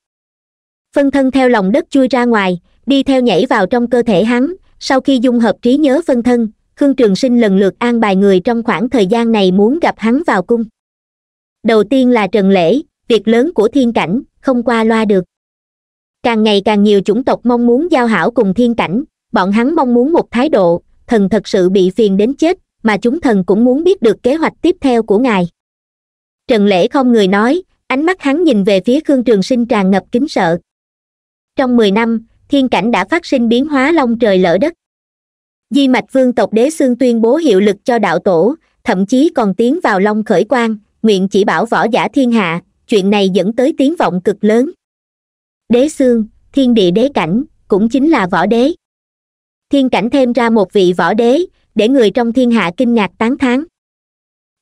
phân thân theo lòng đất chui ra ngoài đi theo nhảy vào trong cơ thể hắn sau khi dung hợp trí nhớ phân thân khương trường sinh lần lượt an bài người trong khoảng thời gian này muốn gặp hắn vào cung đầu tiên là trần lễ việc lớn của thiên cảnh không qua loa được càng ngày càng nhiều chủng tộc mong muốn giao hảo cùng thiên cảnh bọn hắn mong muốn một thái độ thần thật sự bị phiền đến chết mà chúng thần cũng muốn biết được kế hoạch tiếp theo của ngài trần lễ không người nói ánh mắt hắn nhìn về phía khương trường sinh tràn ngập kính sợ trong mười năm thiên cảnh đã phát sinh biến hóa long trời lỡ đất di mạch vương tộc đế xương tuyên bố hiệu lực cho đạo tổ thậm chí còn tiến vào long khởi quan nguyện chỉ bảo võ giả thiên hạ chuyện này dẫn tới tiếng vọng cực lớn đế xương thiên địa đế cảnh cũng chính là võ đế thiên cảnh thêm ra một vị võ đế để người trong thiên hạ kinh ngạc tán thán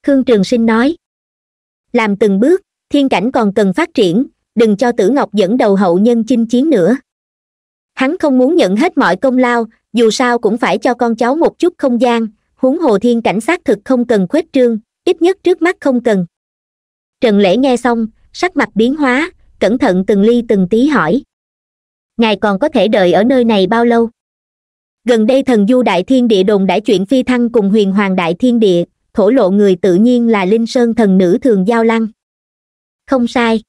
khương trường sinh nói làm từng bước thiên cảnh còn cần phát triển đừng cho tử ngọc dẫn đầu hậu nhân chinh chiến nữa hắn không muốn nhận hết mọi công lao dù sao cũng phải cho con cháu một chút không gian huống hồ thiên cảnh sát thực không cần khuếch trương ít nhất trước mắt không cần trần lễ nghe xong sắc mặt biến hóa cẩn thận từng ly từng tí hỏi ngài còn có thể đợi ở nơi này bao lâu gần đây thần du đại thiên địa đồn đại chuyện phi thăng cùng huyền hoàng đại thiên địa thổ lộ người tự nhiên là linh sơn thần nữ thường giao lăng không sai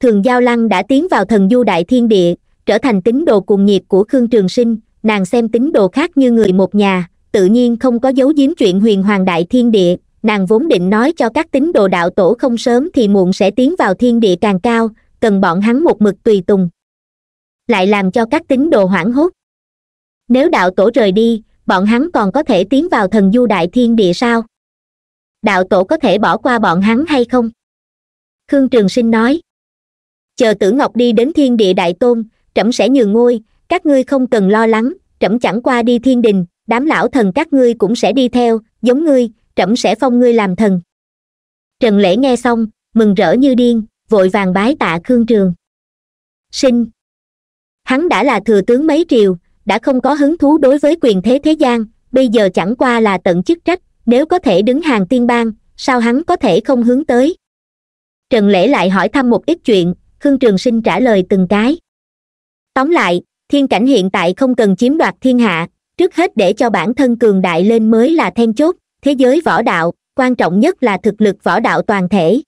thường giao lăng đã tiến vào thần du đại thiên địa trở thành tín đồ cuồng nhiệt của khương trường sinh nàng xem tín đồ khác như người một nhà tự nhiên không có dấu giếm chuyện huyền hoàng đại thiên địa nàng vốn định nói cho các tín đồ đạo tổ không sớm thì muộn sẽ tiến vào thiên địa càng cao cần bọn hắn một mực tùy tùng lại làm cho các tín đồ hoảng hốt nếu đạo tổ rời đi bọn hắn còn có thể tiến vào thần du đại thiên địa sao đạo tổ có thể bỏ qua bọn hắn hay không khương trường sinh nói chờ tử ngọc đi đến thiên địa đại tôn trẫm sẽ nhường ngôi các ngươi không cần lo lắng trẫm chẳng qua đi thiên đình đám lão thần các ngươi cũng sẽ đi theo giống ngươi trẫm sẽ phong ngươi làm thần trần lễ nghe xong mừng rỡ như điên vội vàng bái tạ khương trường sinh hắn đã là thừa tướng mấy triều đã không có hứng thú đối với quyền thế thế gian bây giờ chẳng qua là tận chức trách nếu có thể đứng hàng tiên bang sao hắn có thể không hướng tới trần lễ lại hỏi thăm một ít chuyện khương trường sinh trả lời từng cái tóm lại thiên cảnh hiện tại không cần chiếm đoạt thiên hạ trước hết để cho bản thân cường đại lên mới là then chốt thế giới võ đạo quan trọng nhất là thực lực võ đạo toàn thể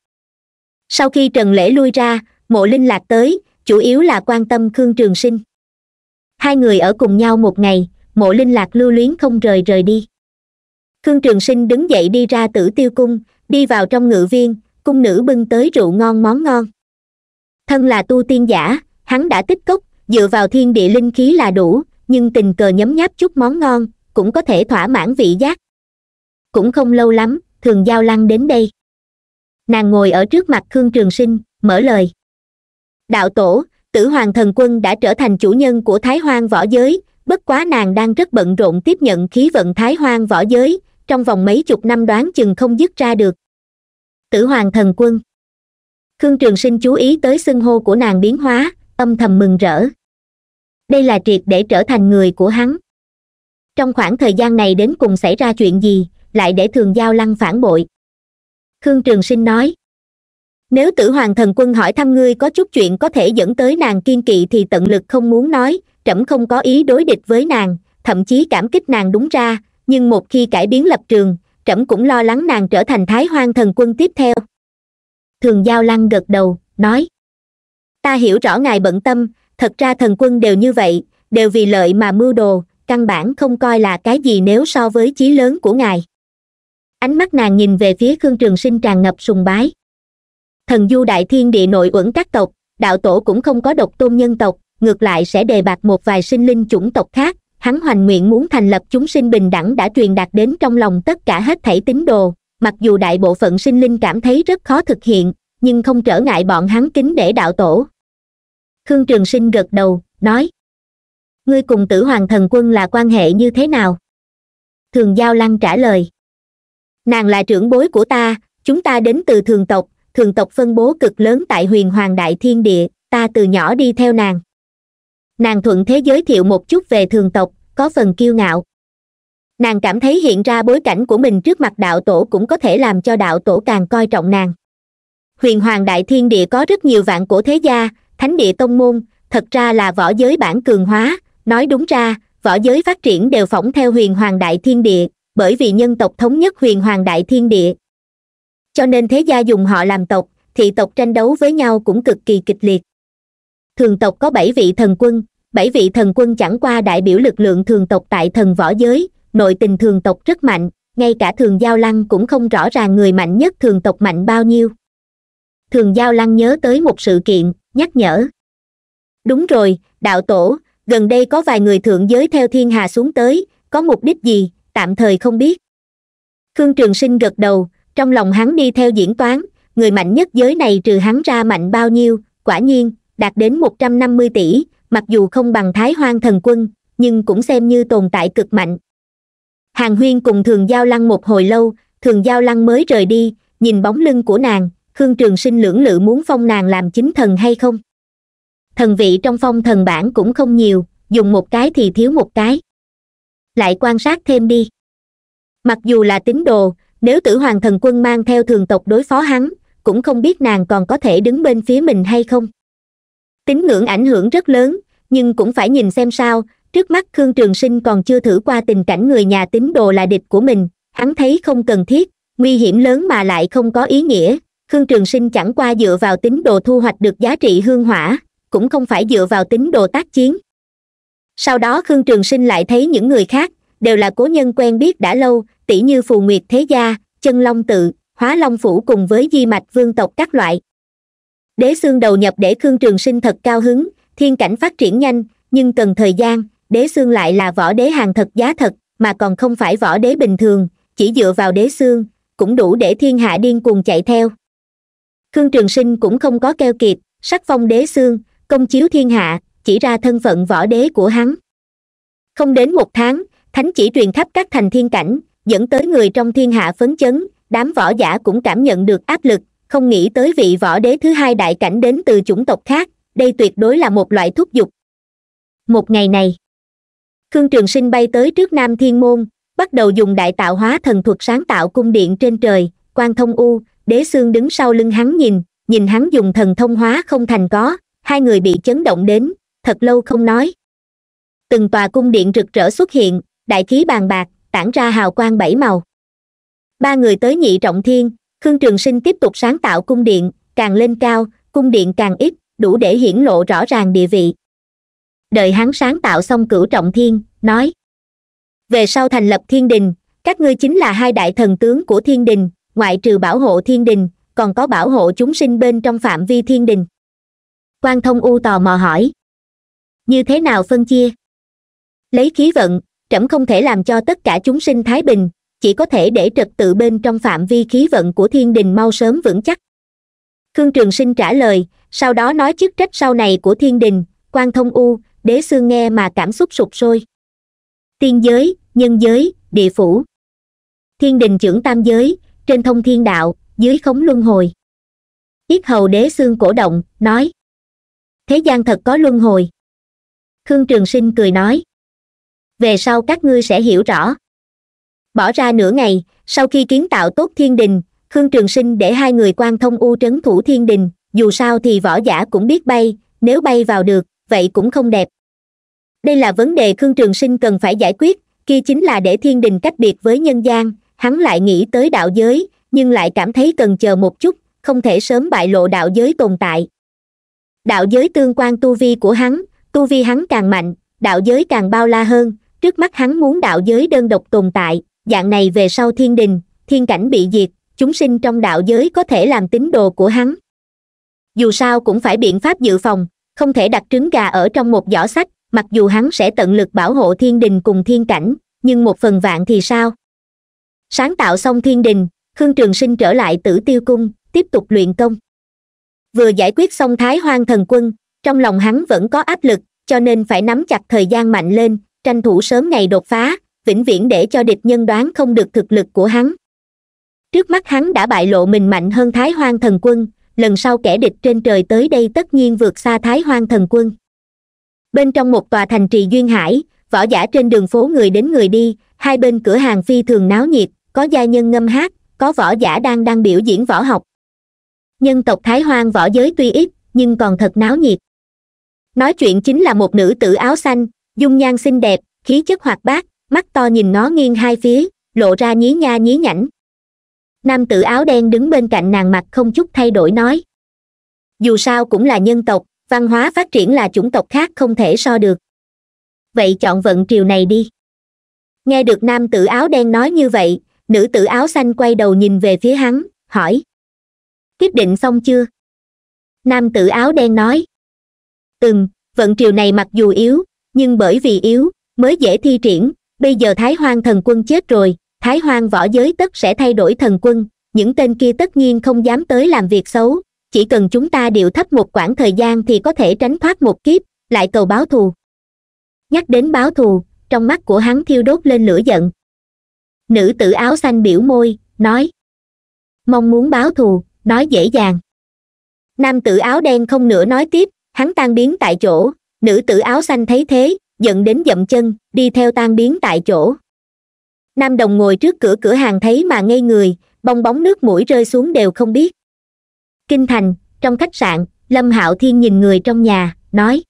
sau khi trần lễ lui ra mộ linh lạc tới chủ yếu là quan tâm khương trường sinh hai người ở cùng nhau một ngày mộ linh lạc lưu luyến không rời rời đi khương trường sinh đứng dậy đi ra tử tiêu cung đi vào trong ngự viên cung nữ bưng tới rượu ngon món ngon thân là tu tiên giả hắn đã tích cốc dựa vào thiên địa linh khí là đủ nhưng tình cờ nhấm nháp chút món ngon cũng có thể thỏa mãn vị giác cũng không lâu lắm thường giao lăng đến đây nàng ngồi ở trước mặt khương trường sinh mở lời đạo tổ tử hoàng thần quân đã trở thành chủ nhân của thái hoang võ giới bất quá nàng đang rất bận rộn tiếp nhận khí vận thái hoang võ giới trong vòng mấy chục năm đoán chừng không dứt ra được tử hoàng thần quân khương trường sinh chú ý tới xưng hô của nàng biến hóa âm thầm mừng rỡ đây là triệt để trở thành người của hắn trong khoảng thời gian này đến cùng xảy ra chuyện gì lại để thường giao lăng phản bội khương trường sinh nói nếu tử hoàng thần quân hỏi thăm ngươi có chút chuyện có thể dẫn tới nàng kiên kỵ thì tận lực không muốn nói trẫm không có ý đối địch với nàng thậm chí cảm kích nàng đúng ra nhưng một khi cải biến lập trường trẫm cũng lo lắng nàng trở thành thái hoang thần quân tiếp theo thường giao lăng gật đầu nói ta hiểu rõ ngài bận tâm thật ra thần quân đều như vậy đều vì lợi mà mưu đồ căn bản không coi là cái gì nếu so với chí lớn của ngài ánh mắt nàng nhìn về phía khương trường sinh tràn ngập sùng bái thần du đại thiên địa nội uẩn các tộc đạo tổ cũng không có độc tôn nhân tộc ngược lại sẽ đề bạt một vài sinh linh chủng tộc khác hắn hoành nguyện muốn thành lập chúng sinh bình đẳng đã truyền đạt đến trong lòng tất cả hết thảy tín đồ mặc dù đại bộ phận sinh linh cảm thấy rất khó thực hiện nhưng không trở ngại bọn hắn kính để đạo tổ khương trường sinh gật đầu nói ngươi cùng tử hoàng thần quân là quan hệ như thế nào thường giao lăng trả lời nàng là trưởng bối của ta chúng ta đến từ thường tộc thường tộc phân bố cực lớn tại huyền hoàng đại thiên địa ta từ nhỏ đi theo nàng nàng thuận thế giới thiệu một chút về thường tộc có phần kiêu ngạo nàng cảm thấy hiện ra bối cảnh của mình trước mặt đạo tổ cũng có thể làm cho đạo tổ càng coi trọng nàng huyền hoàng đại thiên địa có rất nhiều vạn cổ thế gia thánh địa tông môn thật ra là võ giới bản cường hóa nói đúng ra võ giới phát triển đều phỏng theo huyền hoàng đại thiên địa bởi vì nhân tộc thống nhất huyền hoàng đại thiên địa cho nên thế gia dùng họ làm tộc thị tộc tranh đấu với nhau cũng cực kỳ kịch liệt thường tộc có bảy vị thần quân bảy vị thần quân chẳng qua đại biểu lực lượng thường tộc tại thần võ giới nội tình thường tộc rất mạnh ngay cả thường giao lăng cũng không rõ ràng người mạnh nhất thường tộc mạnh bao nhiêu thường giao lăng nhớ tới một sự kiện nhắc nhở đúng rồi đạo tổ gần đây có vài người thượng giới theo thiên hà xuống tới có mục đích gì tạm thời không biết khương trường sinh gật đầu trong lòng hắn đi theo diễn toán người mạnh nhất giới này trừ hắn ra mạnh bao nhiêu quả nhiên đạt đến một trăm năm mươi tỷ mặc dù không bằng thái hoang thần quân nhưng cũng xem như tồn tại cực mạnh hàng huyên cùng thường giao lăng một hồi lâu thường giao lăng mới rời đi nhìn bóng lưng của nàng khương trường sinh lưỡng lự muốn phong nàng làm chính thần hay không thần vị trong phong thần bản cũng không nhiều dùng một cái thì thiếu một cái lại quan sát thêm đi mặc dù là tín đồ nếu tử hoàng thần quân mang theo thường tộc đối phó hắn cũng không biết nàng còn có thể đứng bên phía mình hay không Tính ngưỡng ảnh hưởng rất lớn nhưng cũng phải nhìn xem sao trước mắt khương trường sinh còn chưa thử qua tình cảnh người nhà tín đồ là địch của mình hắn thấy không cần thiết nguy hiểm lớn mà lại không có ý nghĩa khương trường sinh chẳng qua dựa vào tính đồ thu hoạch được giá trị hương hỏa cũng không phải dựa vào tính đồ tác chiến sau đó khương trường sinh lại thấy những người khác đều là cố nhân quen biết đã lâu tỷ như phù nguyệt thế gia chân long tự hóa long phủ cùng với di mạch vương tộc các loại đế xương đầu nhập để khương trường sinh thật cao hứng thiên cảnh phát triển nhanh nhưng cần thời gian đế xương lại là võ đế hàng thật giá thật mà còn không phải võ đế bình thường chỉ dựa vào đế xương cũng đủ để thiên hạ điên cuồng chạy theo khương trường sinh cũng không có keo kiệt sắc phong đế xương công chiếu thiên hạ chỉ ra thân phận võ đế của hắn không đến một tháng thánh chỉ truyền khắp các thành thiên cảnh dẫn tới người trong thiên hạ phấn chấn đám võ giả cũng cảm nhận được áp lực không nghĩ tới vị võ đế thứ hai đại cảnh đến từ chủng tộc khác đây tuyệt đối là một loại thúc giục một ngày này khương trường sinh bay tới trước nam thiên môn bắt đầu dùng đại tạo hóa thần thuật sáng tạo cung điện trên trời quan thông u đế xương đứng sau lưng hắn nhìn nhìn hắn dùng thần thông hóa không thành có hai người bị chấn động đến thật lâu không nói từng tòa cung điện rực rỡ xuất hiện đại khí bàn bạc tản ra hào quang bảy màu ba người tới nhị trọng thiên khương trường sinh tiếp tục sáng tạo cung điện càng lên cao cung điện càng ít đủ để hiển lộ rõ ràng địa vị đợi hắn sáng tạo xong cửu trọng thiên nói về sau thành lập thiên đình các ngươi chính là hai đại thần tướng của thiên đình ngoại trừ bảo hộ thiên đình còn có bảo hộ chúng sinh bên trong phạm vi thiên đình quan thông u tò mò hỏi như thế nào phân chia lấy khí vận trẫm không thể làm cho tất cả chúng sinh thái bình chỉ có thể để trật tự bên trong phạm vi khí vận của thiên đình mau sớm vững chắc khương trường sinh trả lời sau đó nói chức trách sau này của thiên đình quan thông u đế xương nghe mà cảm xúc sụp sôi tiên giới nhân giới địa phủ thiên đình trưởng tam giới trên thông thiên đạo dưới khống luân hồi yết hầu đế xương cổ động nói thế gian thật có luân hồi khương trường sinh cười nói về sau các ngươi sẽ hiểu rõ bỏ ra nửa ngày sau khi kiến tạo tốt thiên đình khương trường sinh để hai người quan thông u trấn thủ thiên đình dù sao thì võ giả cũng biết bay nếu bay vào được vậy cũng không đẹp đây là vấn đề khương trường sinh cần phải giải quyết kia chính là để thiên đình cách biệt với nhân gian hắn lại nghĩ tới đạo giới nhưng lại cảm thấy cần chờ một chút không thể sớm bại lộ đạo giới tồn tại đạo giới tương quan tu vi của hắn tu vi hắn càng mạnh đạo giới càng bao la hơn trước mắt hắn muốn đạo giới đơn độc tồn tại dạng này về sau thiên đình thiên cảnh bị diệt chúng sinh trong đạo giới có thể làm tín đồ của hắn dù sao cũng phải biện pháp dự phòng không thể đặt trứng gà ở trong một giỏ sách mặc dù hắn sẽ tận lực bảo hộ thiên đình cùng thiên cảnh nhưng một phần vạn thì sao sáng tạo xong thiên đình khương trường sinh trở lại tử tiêu cung tiếp tục luyện công vừa giải quyết xong thái hoang thần quân trong lòng hắn vẫn có áp lực cho nên phải nắm chặt thời gian mạnh lên tranh thủ sớm ngày đột phá vĩnh viễn để cho địch nhân đoán không được thực lực của hắn trước mắt hắn đã bại lộ mình mạnh hơn thái hoang thần quân lần sau kẻ địch trên trời tới đây tất nhiên vượt xa thái hoang thần quân bên trong một tòa thành trì duyên hải võ giả trên đường phố người đến người đi hai bên cửa hàng phi thường náo nhiệt có gia nhân ngâm hát có võ giả đang đang biểu diễn võ học nhân tộc thái hoang võ giới tuy ít nhưng còn thật náo nhiệt nói chuyện chính là một nữ tử áo xanh dung nhan xinh đẹp khí chất hoạt bát mắt to nhìn nó nghiêng hai phía lộ ra nhí nha nhí nhảnh nam tử áo đen đứng bên cạnh nàng mặt không chút thay đổi nói dù sao cũng là nhân tộc văn hóa phát triển là chủng tộc khác không thể so được vậy chọn vận triều này đi nghe được nam tử áo đen nói như vậy nữ tử áo xanh quay đầu nhìn về phía hắn hỏi quyết định xong chưa nam tử áo đen nói từng vận triều này mặc dù yếu nhưng bởi vì yếu mới dễ thi triển bây giờ thái hoang thần quân chết rồi thái hoang võ giới tất sẽ thay đổi thần quân những tên kia tất nhiên không dám tới làm việc xấu chỉ cần chúng ta điệu thấp một quãng thời gian thì có thể tránh thoát một kiếp lại cầu báo thù nhắc đến báo thù trong mắt của hắn thiêu đốt lên lửa giận nữ tử áo xanh biểu môi nói mong muốn báo thù nói dễ dàng nam tử áo đen không nữa nói tiếp hắn tan biến tại chỗ nữ tử áo xanh thấy thế giận đến dậm chân đi theo tan biến tại chỗ nam đồng ngồi trước cửa cửa hàng thấy mà ngây người bong bóng nước mũi rơi xuống đều không biết kinh thành trong khách sạn lâm hạo thiên nhìn người trong nhà nói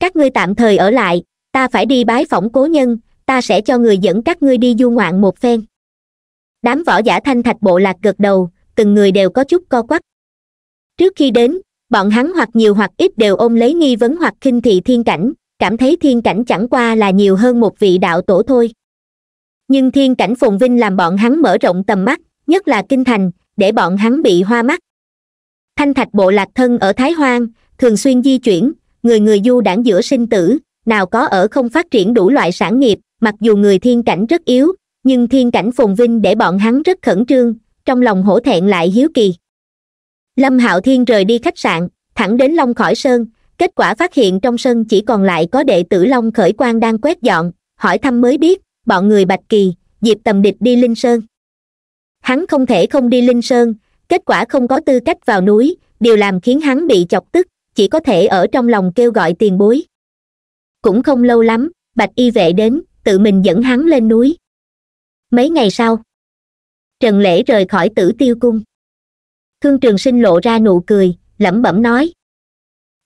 các ngươi tạm thời ở lại ta phải đi bái phỏng cố nhân ta sẽ cho người dẫn các ngươi đi du ngoạn một phen đám võ giả thanh thạch bộ lạc gật đầu từng người đều có chút co quắp trước khi đến bọn hắn hoặc nhiều hoặc ít đều ôm lấy nghi vấn hoặc khinh thị thiên cảnh cảm thấy thiên cảnh chẳng qua là nhiều hơn một vị đạo tổ thôi nhưng thiên cảnh phồn vinh làm bọn hắn mở rộng tầm mắt nhất là kinh thành để bọn hắn bị hoa mắt thanh thạch bộ lạc thân ở thái hoang thường xuyên di chuyển người người du đảng giữa sinh tử nào có ở không phát triển đủ loại sản nghiệp mặc dù người thiên cảnh rất yếu nhưng thiên cảnh phồn vinh để bọn hắn rất khẩn trương trong lòng hổ thẹn lại hiếu kỳ lâm hạo thiên rời đi khách sạn thẳng đến long khỏi sơn kết quả phát hiện trong sân chỉ còn lại có đệ tử long khởi quan đang quét dọn hỏi thăm mới biết bọn người bạch kỳ diệp tầm địch đi linh sơn hắn không thể không đi linh sơn kết quả không có tư cách vào núi điều làm khiến hắn bị chọc tức chỉ có thể ở trong lòng kêu gọi tiền bối cũng không lâu lắm bạch y vệ đến tự mình dẫn hắn lên núi mấy ngày sau trần lễ rời khỏi tử tiêu cung thương trường sinh lộ ra nụ cười lẩm bẩm nói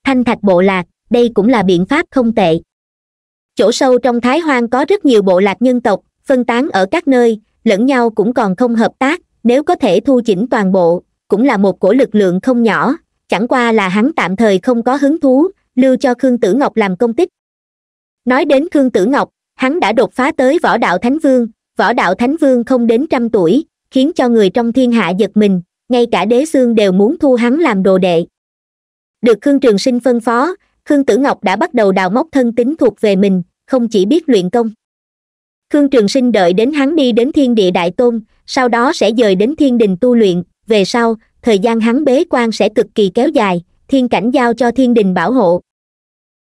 thanh thạch bộ lạc đây cũng là biện pháp không tệ chỗ sâu trong thái hoang có rất nhiều bộ lạc nhân tộc phân tán ở các nơi lẫn nhau cũng còn không hợp tác nếu có thể thu chỉnh toàn bộ cũng là một cổ lực lượng không nhỏ chẳng qua là hắn tạm thời không có hứng thú lưu cho khương tử ngọc làm công tích nói đến khương tử ngọc hắn đã đột phá tới võ đạo thánh vương võ đạo thánh vương không đến trăm tuổi khiến cho người trong thiên hạ giật mình ngay cả đế xương đều muốn thu hắn làm đồ đệ được khương trường sinh phân phó khương tử ngọc đã bắt đầu đào móc thân tính thuộc về mình không chỉ biết luyện công khương trường sinh đợi đến hắn đi đến thiên địa đại tôn sau đó sẽ dời đến thiên đình tu luyện về sau thời gian hắn bế quan sẽ cực kỳ kéo dài thiên cảnh giao cho thiên đình bảo hộ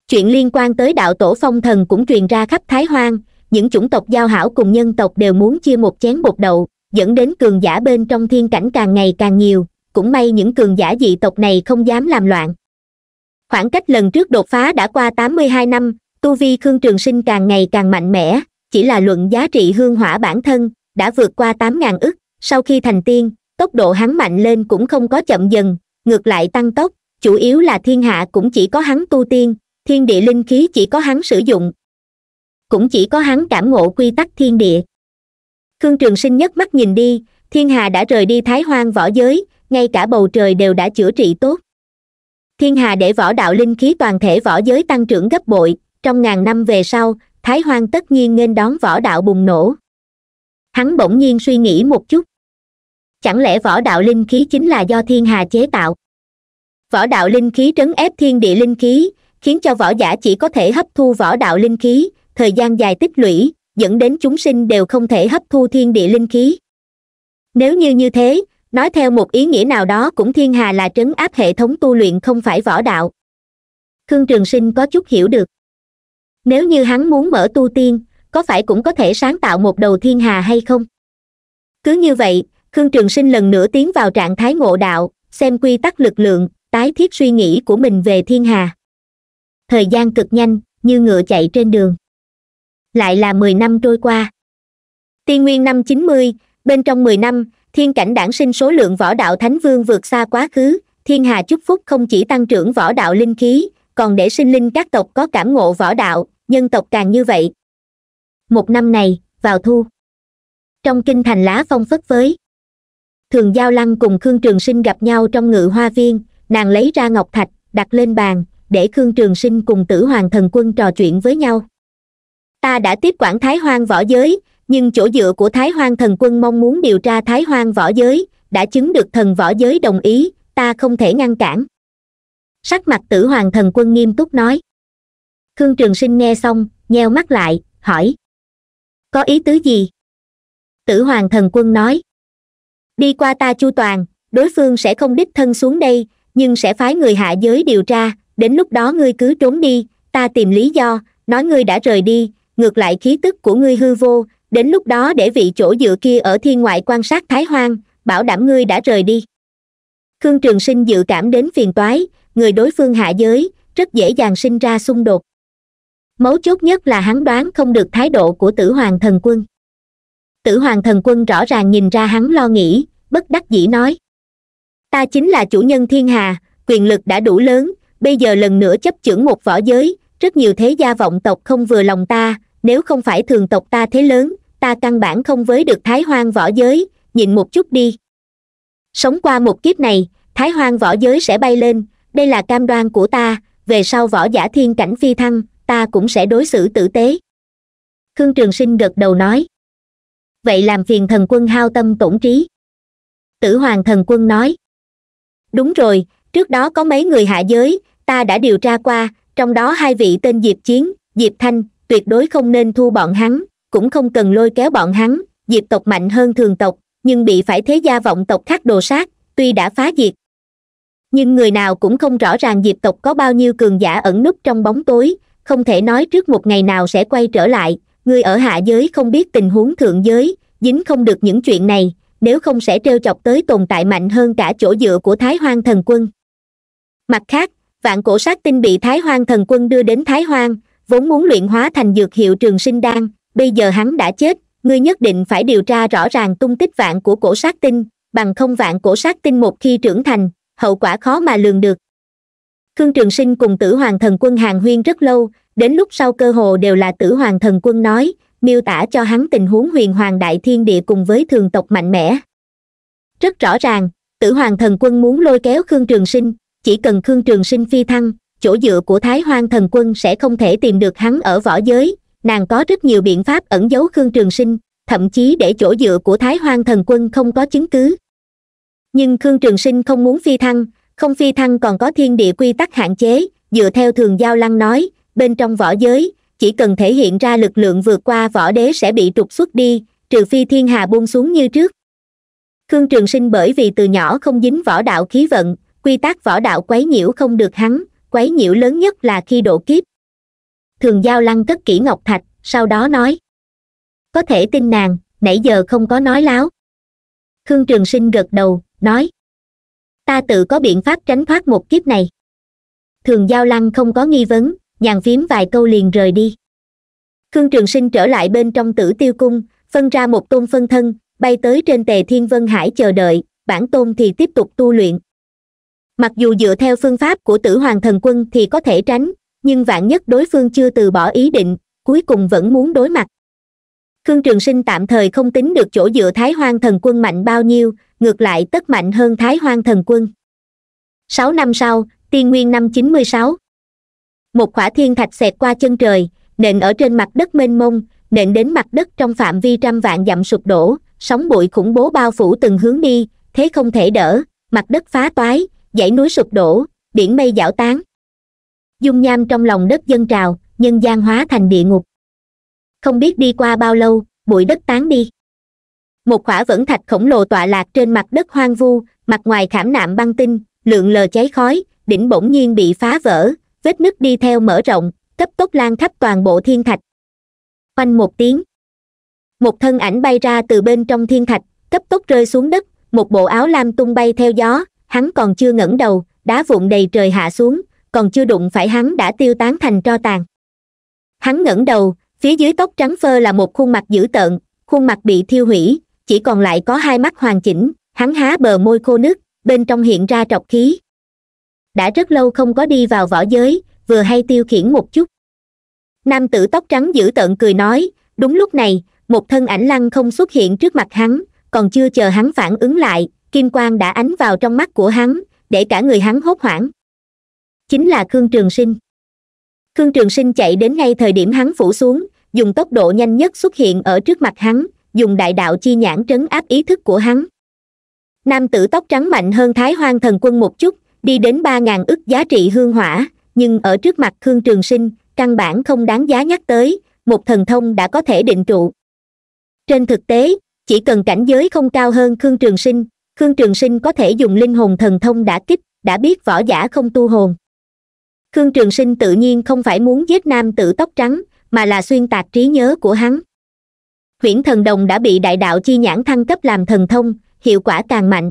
chuyện liên quan tới đạo tổ phong thần cũng truyền ra khắp thái hoang những chủng tộc giao hảo cùng nhân tộc đều muốn chia một chén bột đậu dẫn đến cường giả bên trong thiên cảnh càng ngày càng nhiều cũng may những cường giả dị tộc này không dám làm loạn khoảng cách lần trước đột phá đã qua tám mươi hai năm tu vi khương trường sinh càng ngày càng mạnh mẽ chỉ là luận giá trị hương hỏa bản thân đã vượt qua tám ngàn ức sau khi thành tiên tốc độ hắn mạnh lên cũng không có chậm dần ngược lại tăng tốc chủ yếu là thiên hạ cũng chỉ có hắn tu tiên thiên địa linh khí chỉ có hắn sử dụng cũng chỉ có hắn cảm ngộ quy tắc thiên địa khương trường sinh nhất mắt nhìn đi thiên hà đã rời đi thái hoang võ giới ngay cả bầu trời đều đã chữa trị tốt thiên hà để võ đạo linh khí toàn thể võ giới tăng trưởng gấp bội trong ngàn năm về sau thái hoang tất nhiên nên đón võ đạo bùng nổ hắn bỗng nhiên suy nghĩ một chút chẳng lẽ võ đạo linh khí chính là do thiên hà chế tạo võ đạo linh khí trấn ép thiên địa linh khí khiến cho võ giả chỉ có thể hấp thu võ đạo linh khí thời gian dài tích lũy dẫn đến chúng sinh đều không thể hấp thu thiên địa linh khí nếu như như thế nói theo một ý nghĩa nào đó cũng thiên hà là trấn áp hệ thống tu luyện không phải võ đạo khương trường sinh có chút hiểu được nếu như hắn muốn mở tu tiên có phải cũng có thể sáng tạo một đầu thiên hà hay không cứ như vậy khương trường sinh lần nữa tiến vào trạng thái ngộ đạo xem quy tắc lực lượng tái thiết suy nghĩ của mình về thiên hà thời gian cực nhanh như ngựa chạy trên đường lại là mười năm trôi qua tiên nguyên năm chín mươi bên trong mười năm thiên cảnh đảng sinh số lượng võ đạo thánh vương vượt xa quá khứ thiên hà chúc phúc không chỉ tăng trưởng võ đạo linh khí còn để sinh linh các tộc có cảm ngộ võ đạo nhân tộc càng như vậy một năm này vào thu trong kinh thành lá phong phất phới thường giao lăng cùng khương trường sinh gặp nhau trong ngự hoa viên nàng lấy ra ngọc thạch đặt lên bàn để khương trường sinh cùng tử hoàng thần quân trò chuyện với nhau ta đã tiếp quản thái hoang võ giới nhưng chỗ dựa của thái hoang thần quân mong muốn điều tra thái hoang võ giới đã chứng được thần võ giới đồng ý ta không thể ngăn cản sắc mặt tử hoàng thần quân nghiêm túc nói khương trường sinh nghe xong nheo mắt lại hỏi có ý tứ gì tử hoàng thần quân nói đi qua ta chu toàn đối phương sẽ không đích thân xuống đây nhưng sẽ phái người hạ giới điều tra đến lúc đó ngươi cứ trốn đi ta tìm lý do nói ngươi đã rời đi ngược lại khí tức của ngươi hư vô đến lúc đó để vị chỗ dựa kia ở thiên ngoại quan sát thái hoang bảo đảm ngươi đã rời đi khương trường sinh dự cảm đến phiền toái người đối phương hạ giới rất dễ dàng sinh ra xung đột mấu chốt nhất là hắn đoán không được thái độ của tử hoàng thần quân tử hoàng thần quân rõ ràng nhìn ra hắn lo nghĩ bất đắc dĩ nói ta chính là chủ nhân thiên hà quyền lực đã đủ lớn bây giờ lần nữa chấp chưởng một võ giới rất nhiều thế gia vọng tộc không vừa lòng ta nếu không phải thường tộc ta thế lớn ta căn bản không với được thái hoang võ giới nhìn một chút đi sống qua một kiếp này thái hoang võ giới sẽ bay lên đây là cam đoan của ta về sau võ giả thiên cảnh phi thăng ta cũng sẽ đối xử tử tế khương trường sinh gật đầu nói vậy làm phiền thần quân hao tâm tổn trí tử hoàng thần quân nói đúng rồi trước đó có mấy người hạ giới ta đã điều tra qua trong đó hai vị tên diệp chiến diệp thanh tuyệt đối không nên thu bọn hắn cũng không cần lôi kéo bọn hắn diệp tộc mạnh hơn thường tộc nhưng bị phải thế gia vọng tộc khác đồ sát tuy đã phá diệt nhưng người nào cũng không rõ ràng diệp tộc có bao nhiêu cường giả ẩn núp trong bóng tối không thể nói trước một ngày nào sẽ quay trở lại người ở hạ giới không biết tình huống thượng giới dính không được những chuyện này nếu không sẽ t chọc tới tồn tại mạnh hơn cả chỗ dựa của thái hoang thần quân mặt khác vạn cổ sát tinh bị thái hoang thần quân đưa đến thái hoang vốn muốn luyện hóa thành dược hiệu trường sinh đan bây giờ hắn đã chết ngươi nhất định phải điều tra rõ ràng tung tích vạn của cổ sát tinh bằng không vạn cổ sát tinh một khi trưởng thành hậu quả khó mà lường được khương trường sinh cùng tử hoàng thần quân hàng huyên rất lâu đến lúc sau cơ hồ đều là tử hoàng thần quân nói miêu tả cho hắn tình huống huyền hoàng đại thiên địa cùng với thường tộc mạnh mẽ rất rõ ràng tử hoàng thần quân muốn lôi kéo khương trường sinh chỉ cần khương trường sinh phi thăng chỗ dựa của thái hoang thần quân sẽ không thể tìm được hắn ở võ giới nàng có rất nhiều biện pháp ẩn giấu khương trường sinh thậm chí để chỗ dựa của thái hoang thần quân không có chứng cứ nhưng khương trường sinh không muốn phi thăng không phi thăng còn có thiên địa quy tắc hạn chế dựa theo thường giao lăng nói bên trong võ giới chỉ cần thể hiện ra lực lượng vượt qua võ đế sẽ bị trục xuất đi trừ phi thiên hà buông xuống như trước khương trường sinh bởi vì từ nhỏ không dính võ đạo khí vận quy tắc võ đạo quấy nhiễu không được hắn quấy nhiễu lớn nhất là khi độ kiếp thường giao lăng cất kỹ ngọc thạch sau đó nói có thể tin nàng nãy giờ không có nói láo khương trường sinh gật đầu nói ta tự có biện pháp tránh thoát một kiếp này thường giao lăng không có nghi vấn nhàn phím vài câu liền rời đi khương trường sinh trở lại bên trong tử tiêu cung phân ra một tôn phân thân bay tới trên tề thiên vân hải chờ đợi bản tôn thì tiếp tục tu luyện mặc dù dựa theo phương pháp của tử hoàng thần quân thì có thể tránh nhưng vạn nhất đối phương chưa từ bỏ ý định cuối cùng vẫn muốn đối mặt khương trường sinh tạm thời không tính được chỗ dựa thái hoang thần quân mạnh bao nhiêu ngược lại tất mạnh hơn thái hoang thần quân sáu năm sau tiên nguyên năm chín mươi sáu một khỏa thiên thạch xẹt qua chân trời nện ở trên mặt đất mênh mông nện đến mặt đất trong phạm vi trăm vạn dặm sụp đổ sóng bụi khủng bố bao phủ từng hướng đi thế không thể đỡ mặt đất phá toái dãy núi sụp đổ biển mây giảo tán dung nham trong lòng đất dân trào nhân gian hóa thành địa ngục không biết đi qua bao lâu bụi đất tán đi một khỏa vẫn thạch khổng lồ tọa lạc trên mặt đất hoang vu mặt ngoài khảm nạm băng tinh lượng lờ cháy khói đỉnh bỗng nhiên bị phá vỡ vết nứt đi theo mở rộng cấp tốc lan khắp toàn bộ thiên thạch oanh một tiếng một thân ảnh bay ra từ bên trong thiên thạch cấp tốc rơi xuống đất một bộ áo lam tung bay theo gió hắn còn chưa ngẩng đầu đá vụn đầy trời hạ xuống còn chưa đụng phải hắn đã tiêu tán thành tro tàn hắn ngẩng đầu phía dưới tóc trắng phơ là một khuôn mặt dữ tợn khuôn mặt bị thiêu hủy chỉ còn lại có hai mắt hoàn chỉnh hắn há bờ môi khô nứt bên trong hiện ra trọc khí đã rất lâu không có đi vào võ giới vừa hay tiêu khiển một chút nam tử tóc trắng dữ tợn cười nói đúng lúc này một thân ảnh lăng không xuất hiện trước mặt hắn còn chưa chờ hắn phản ứng lại kim quang đã ánh vào trong mắt của hắn để cả người hắn hốt hoảng chính là khương trường sinh khương trường sinh chạy đến ngay thời điểm hắn phủ xuống dùng tốc độ nhanh nhất xuất hiện ở trước mặt hắn dùng đại đạo chi nhãn trấn áp ý thức của hắn nam tử tóc trắng mạnh hơn thái hoang thần quân một chút đi đến ba ngàn ức giá trị hương hỏa nhưng ở trước mặt khương trường sinh căn bản không đáng giá nhắc tới một thần thông đã có thể định trụ trên thực tế chỉ cần cảnh giới không cao hơn khương trường sinh khương trường sinh có thể dùng linh hồn thần thông đã kích đã biết võ giả không tu hồn khương trường sinh tự nhiên không phải muốn giết nam tử tóc trắng mà là xuyên tạc trí nhớ của hắn huyễn thần đồng đã bị đại đạo chi nhãn thăng cấp làm thần thông hiệu quả càng mạnh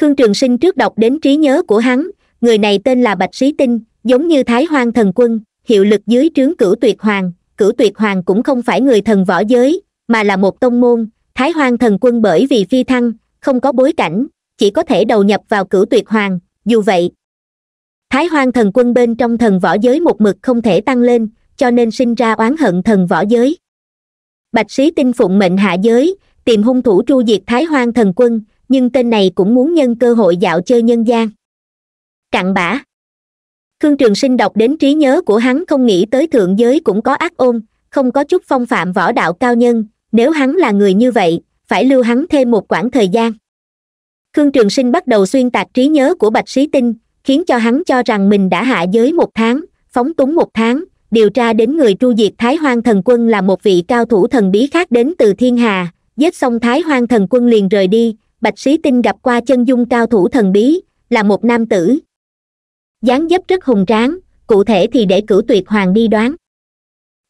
khương trường sinh trước đọc đến trí nhớ của hắn người này tên là bạch sĩ tinh giống như thái hoang thần quân hiệu lực dưới trướng cửu tuyệt hoàng cửu tuyệt hoàng cũng không phải người thần võ giới mà là một tông môn thái hoang thần quân bởi vì phi thăng không có bối cảnh chỉ có thể đầu nhập vào cửu tuyệt hoàng dù vậy thái hoang thần quân bên trong thần võ giới một mực không thể tăng lên cho nên sinh ra oán hận thần võ giới bạch sĩ tinh phụng mệnh hạ giới tìm hung thủ tru diệt thái hoang thần quân nhưng tên này cũng muốn nhân cơ hội dạo chơi nhân gian cặn bã khương trường sinh đọc đến trí nhớ của hắn không nghĩ tới thượng giới cũng có ác ôn không có chút phong phạm võ đạo cao nhân nếu hắn là người như vậy phải lưu hắn thêm một quãng thời gian khương trường sinh bắt đầu xuyên tạc trí nhớ của bạch sĩ tinh khiến cho hắn cho rằng mình đã hạ giới một tháng phóng túng một tháng điều tra đến người tru diệt thái hoang thần quân là một vị cao thủ thần bí khác đến từ thiên hà giết xong thái hoang thần quân liền rời đi bạch sĩ tinh gặp qua chân dung cao thủ thần bí là một nam tử dáng dấp rất hùng tráng cụ thể thì để cửu tuyệt hoàng đi đoán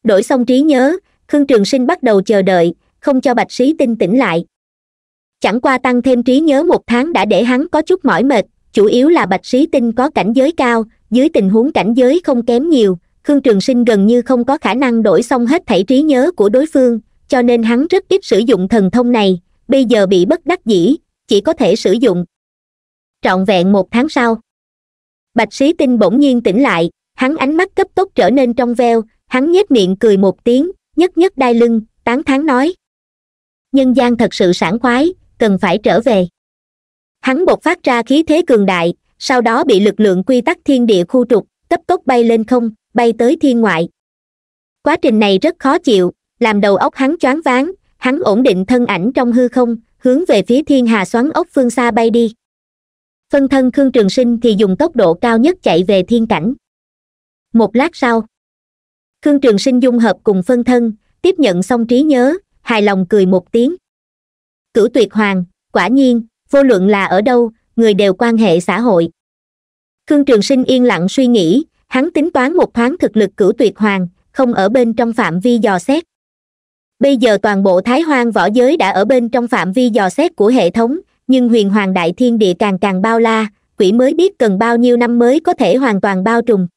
đổi xong trí nhớ khương trường sinh bắt đầu chờ đợi không cho bạch sĩ tinh tỉnh lại chẳng qua tăng thêm trí nhớ một tháng đã để hắn có chút mỏi mệt chủ yếu là bạch sĩ tinh có cảnh giới cao dưới tình huống cảnh giới không kém nhiều khương trường sinh gần như không có khả năng đổi xong hết thảy trí nhớ của đối phương cho nên hắn rất ít sử dụng thần thông này bây giờ bị bất đắc dĩ chỉ có thể sử dụng trọn vẹn một tháng sau bạch sĩ tinh bỗng nhiên tỉnh lại hắn ánh mắt cấp tốc trở nên trong veo hắn nhếch miệng cười một tiếng nhất nhất đai lưng tán thán nói nhân gian thật sự sảng khoái cần phải trở về hắn bộc phát ra khí thế cường đại sau đó bị lực lượng quy tắc thiên địa khu trục cấp tốc bay lên không bay tới thiên ngoại quá trình này rất khó chịu làm đầu óc hắn choáng váng hắn ổn định thân ảnh trong hư không hướng về phía thiên hà xoắn ốc phương xa bay đi phân thân khương trường sinh thì dùng tốc độ cao nhất chạy về thiên cảnh một lát sau khương trường sinh dung hợp cùng phân thân tiếp nhận xong trí nhớ hài lòng cười một tiếng cửu tuyệt hoàng quả nhiên vô luận là ở đâu người đều quan hệ xã hội khương trường sinh yên lặng suy nghĩ hắn tính toán một thoáng thực lực cửu tuyệt hoàng không ở bên trong phạm vi dò xét bây giờ toàn bộ thái hoang võ giới đã ở bên trong phạm vi dò xét của hệ thống nhưng huyền hoàng đại thiên địa càng càng bao la quỷ mới biết cần bao nhiêu năm mới có thể hoàn toàn bao trùm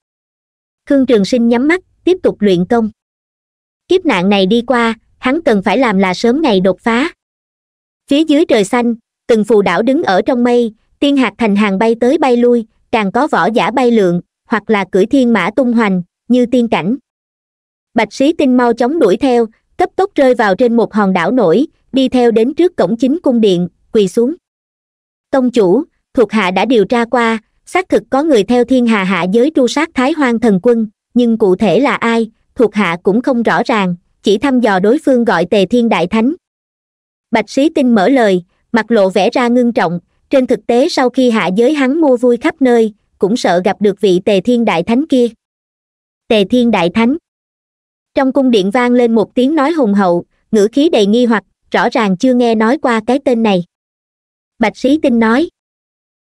khương trường sinh nhắm mắt tiếp tục luyện công kiếp nạn này đi qua hắn cần phải làm là sớm ngày đột phá phía dưới trời xanh từng phù đảo đứng ở trong mây tiên hạt thành hàng bay tới bay lui càng có võ giả bay lượn hoặc là cưỡi thiên mã tung hoành như tiên cảnh bạch sĩ tinh mau chóng đuổi theo cấp tốc rơi vào trên một hòn đảo nổi đi theo đến trước cổng chính cung điện quỳ xuống tông chủ thuộc hạ đã điều tra qua xác thực có người theo thiên hà hạ giới tru sát thái hoang thần quân nhưng cụ thể là ai thuộc hạ cũng không rõ ràng chỉ thăm dò đối phương gọi tề thiên đại thánh bạch sĩ tinh mở lời mặt lộ vẽ ra ngưng trọng trên thực tế sau khi hạ giới hắn mua vui khắp nơi cũng sợ gặp được vị tề thiên đại thánh kia tề thiên đại thánh trong cung điện vang lên một tiếng nói hùng hậu ngữ khí đầy nghi hoặc rõ ràng chưa nghe nói qua cái tên này bạch sĩ tinh nói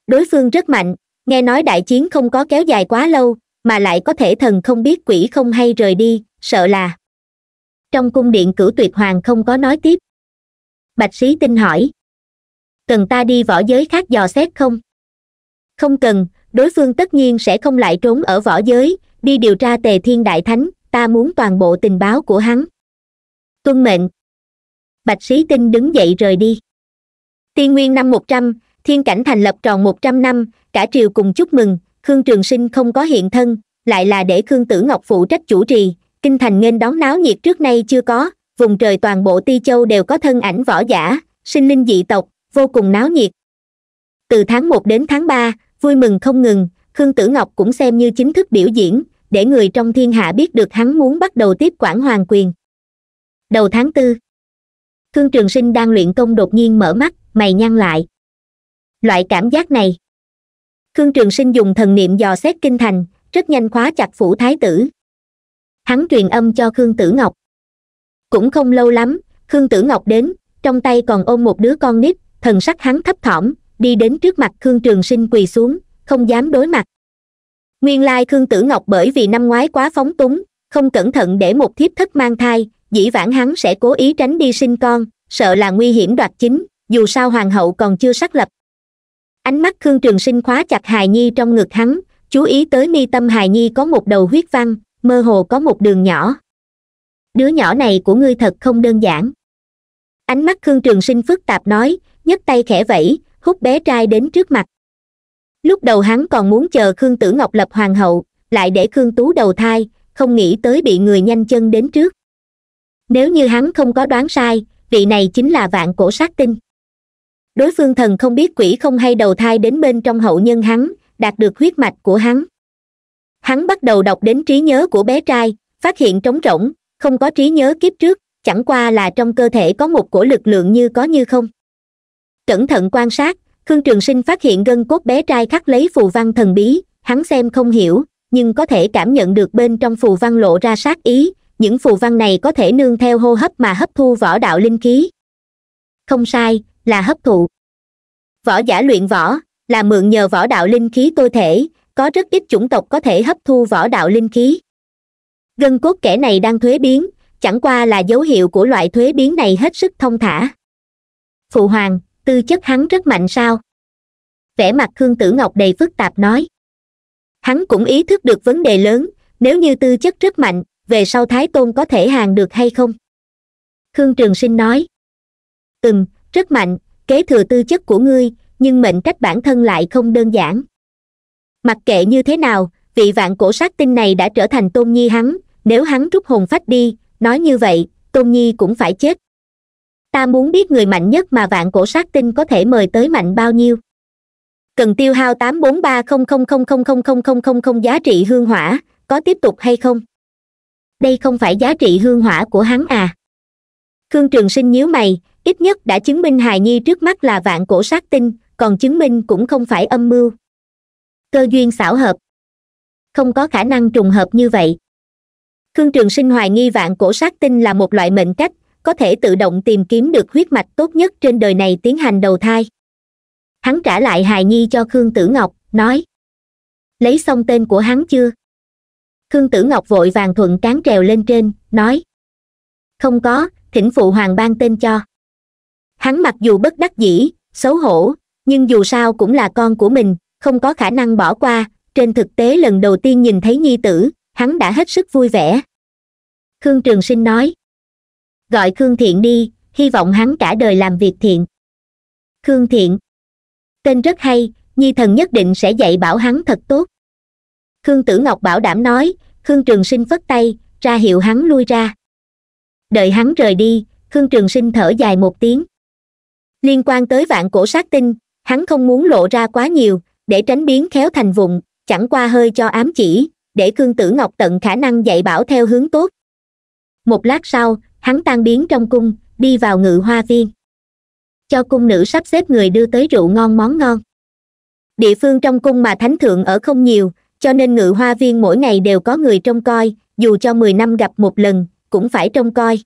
đối phương rất mạnh nghe nói đại chiến không có kéo dài quá lâu mà lại có thể thần không biết quỷ không hay rời đi sợ là trong cung điện cửu tuyệt hoàng không có nói tiếp bạch sĩ tinh hỏi cần ta đi võ giới khác dò xét không không cần đối phương tất nhiên sẽ không lại trốn ở võ giới đi điều tra tề thiên đại thánh ta muốn toàn bộ tình báo của hắn tuân mệnh bạch sĩ tinh đứng dậy rời đi tiên nguyên năm một trăm thiên cảnh thành lập tròn một trăm năm cả triều cùng chúc mừng khương trường sinh không có hiện thân lại là để khương tử ngọc phụ trách chủ trì kinh thành nghênh đón náo nhiệt trước nay chưa có vùng trời toàn bộ ti châu đều có thân ảnh võ giả sinh linh dị tộc vô cùng náo nhiệt từ tháng một đến tháng ba vui mừng không ngừng khương tử ngọc cũng xem như chính thức biểu diễn để người trong thiên hạ biết được hắn muốn bắt đầu tiếp quản hoàng quyền đầu tháng tư khương trường sinh đang luyện công đột nhiên mở mắt mày nhăn lại loại cảm giác này khương trường sinh dùng thần niệm dò xét kinh thành rất nhanh khóa chặt phủ thái tử hắn truyền âm cho khương tử ngọc cũng không lâu lắm khương tử ngọc đến trong tay còn ôm một đứa con nít thần sắc hắn thấp thỏm đi đến trước mặt khương trường sinh quỳ xuống không dám đối mặt nguyên lai khương tử ngọc bởi vì năm ngoái quá phóng túng không cẩn thận để một thiếp thất mang thai dĩ vãng hắn sẽ cố ý tránh đi sinh con sợ là nguy hiểm đoạt chính dù sao hoàng hậu còn chưa xác lập ánh mắt khương trường sinh khóa chặt hài nhi trong ngực hắn chú ý tới mi tâm hài nhi có một đầu huyết văn mơ hồ có một đường nhỏ đứa nhỏ này của ngươi thật không đơn giản ánh mắt khương trường sinh phức tạp nói nhấc tay khẽ vẫy hút bé trai đến trước mặt lúc đầu hắn còn muốn chờ khương tử ngọc lập hoàng hậu lại để khương tú đầu thai không nghĩ tới bị người nhanh chân đến trước nếu như hắn không có đoán sai vị này chính là vạn cổ sát tinh đối phương thần không biết quỷ không hay đầu thai đến bên trong hậu nhân hắn đạt được huyết mạch của hắn hắn bắt đầu đọc đến trí nhớ của bé trai phát hiện trống rỗng không có trí nhớ kiếp trước chẳng qua là trong cơ thể có một cổ lực lượng như có như không cẩn thận quan sát khương trường sinh phát hiện gân cốt bé trai khắc lấy phù văn thần bí hắn xem không hiểu nhưng có thể cảm nhận được bên trong phù văn lộ ra sát ý những phù văn này có thể nương theo hô hấp mà hấp thu võ đạo linh khí không sai là hấp thụ võ giả luyện võ là mượn nhờ võ đạo linh khí cơ thể có rất ít chủng tộc có thể hấp thu võ đạo linh khí gân cốt kẻ này đang thuế biến chẳng qua là dấu hiệu của loại thuế biến này hết sức thông thả phụ hoàng tư chất hắn rất mạnh sao vẻ mặt khương tử ngọc đầy phức tạp nói hắn cũng ý thức được vấn đề lớn nếu như tư chất rất mạnh về sau thái tôn có thể hàng được hay không khương trường sinh nói ừm rất mạnh kế thừa tư chất của ngươi nhưng mệnh cách bản thân lại không đơn giản mặc kệ như thế nào vị vạn cổ sát tinh này đã trở thành tôn nhi hắn nếu hắn rút hồn phách đi nói như vậy tôn nhi cũng phải chết ta muốn biết người mạnh nhất mà vạn cổ sát tinh có thể mời tới mạnh bao nhiêu cần tiêu hao tám bốn ba không không không không không không không không giá trị hương hỏa có tiếp tục hay không đây không phải giá trị hương hỏa của hắn à khương trường sinh nhíu mày ít nhất đã chứng minh hài nhi trước mắt là vạn cổ sát tinh còn chứng minh cũng không phải âm mưu cơ duyên xảo hợp không có khả năng trùng hợp như vậy khương trường sinh hoài nghi vạn cổ sát tinh là một loại mệnh cách có thể tự động tìm kiếm được huyết mạch tốt nhất trên đời này tiến hành đầu thai hắn trả lại hài nhi cho khương tử ngọc nói lấy xong tên của hắn chưa khương tử ngọc vội vàng thuận cán trèo lên trên nói không có thỉnh phụ hoàng ban tên cho hắn mặc dù bất đắc dĩ xấu hổ nhưng dù sao cũng là con của mình không có khả năng bỏ qua trên thực tế lần đầu tiên nhìn thấy nhi tử hắn đã hết sức vui vẻ khương trường sinh nói gọi khương thiện đi hy vọng hắn cả đời làm việc thiện khương thiện tên rất hay nhi thần nhất định sẽ dạy bảo hắn thật tốt khương tử ngọc bảo đảm nói khương trường sinh phất tay ra hiệu hắn lui ra đợi hắn rời đi khương trường sinh thở dài một tiếng liên quan tới vạn cổ sát tinh hắn không muốn lộ ra quá nhiều để tránh biến khéo thành vụng chẳng qua hơi cho ám chỉ để khương tử ngọc tận khả năng dạy bảo theo hướng tốt một lát sau hắn tan biến trong cung đi vào ngự hoa viên cho cung nữ sắp xếp người đưa tới rượu ngon món ngon địa phương trong cung mà thánh thượng ở không nhiều cho nên ngự hoa viên mỗi ngày đều có người trông coi dù cho mười năm gặp một lần cũng phải trông coi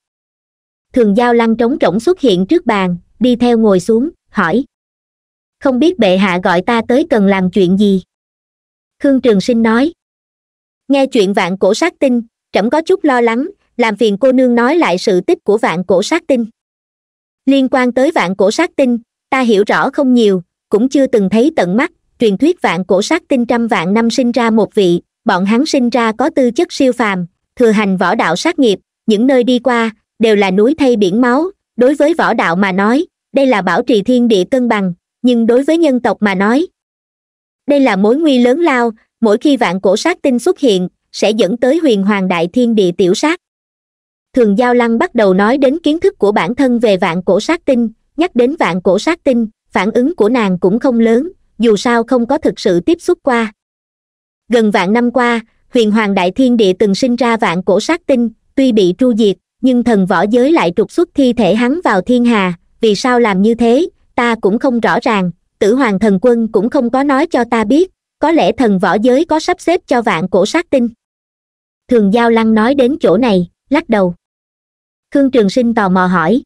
thường giao lăng trống rỗng xuất hiện trước bàn đi theo ngồi xuống hỏi không biết bệ hạ gọi ta tới cần làm chuyện gì khương trường sinh nói nghe chuyện vạn cổ sát tinh trẫm có chút lo lắng làm phiền cô nương nói lại sự tích của vạn cổ sát tinh liên quan tới vạn cổ sát tinh ta hiểu rõ không nhiều cũng chưa từng thấy tận mắt truyền thuyết vạn cổ sát tinh trăm vạn năm sinh ra một vị bọn hắn sinh ra có tư chất siêu phàm thừa hành võ đạo sát nghiệp những nơi đi qua đều là núi thay biển máu đối với võ đạo mà nói đây là bảo trì thiên địa cân bằng nhưng đối với nhân tộc mà nói đây là mối nguy lớn lao mỗi khi vạn cổ sát tinh xuất hiện sẽ dẫn tới huyền hoàng đại thiên địa tiểu sát thường giao lăng bắt đầu nói đến kiến thức của bản thân về vạn cổ sát tinh nhắc đến vạn cổ sát tinh phản ứng của nàng cũng không lớn dù sao không có thực sự tiếp xúc qua gần vạn năm qua huyền hoàng đại thiên địa từng sinh ra vạn cổ sát tinh tuy bị tru diệt nhưng thần võ giới lại trục xuất thi thể hắn vào thiên hà vì sao làm như thế ta cũng không rõ ràng tử hoàng thần quân cũng không có nói cho ta biết có lẽ thần võ giới có sắp xếp cho vạn cổ sát tinh thường giao lăng nói đến chỗ này lắc đầu khương trường sinh tò mò hỏi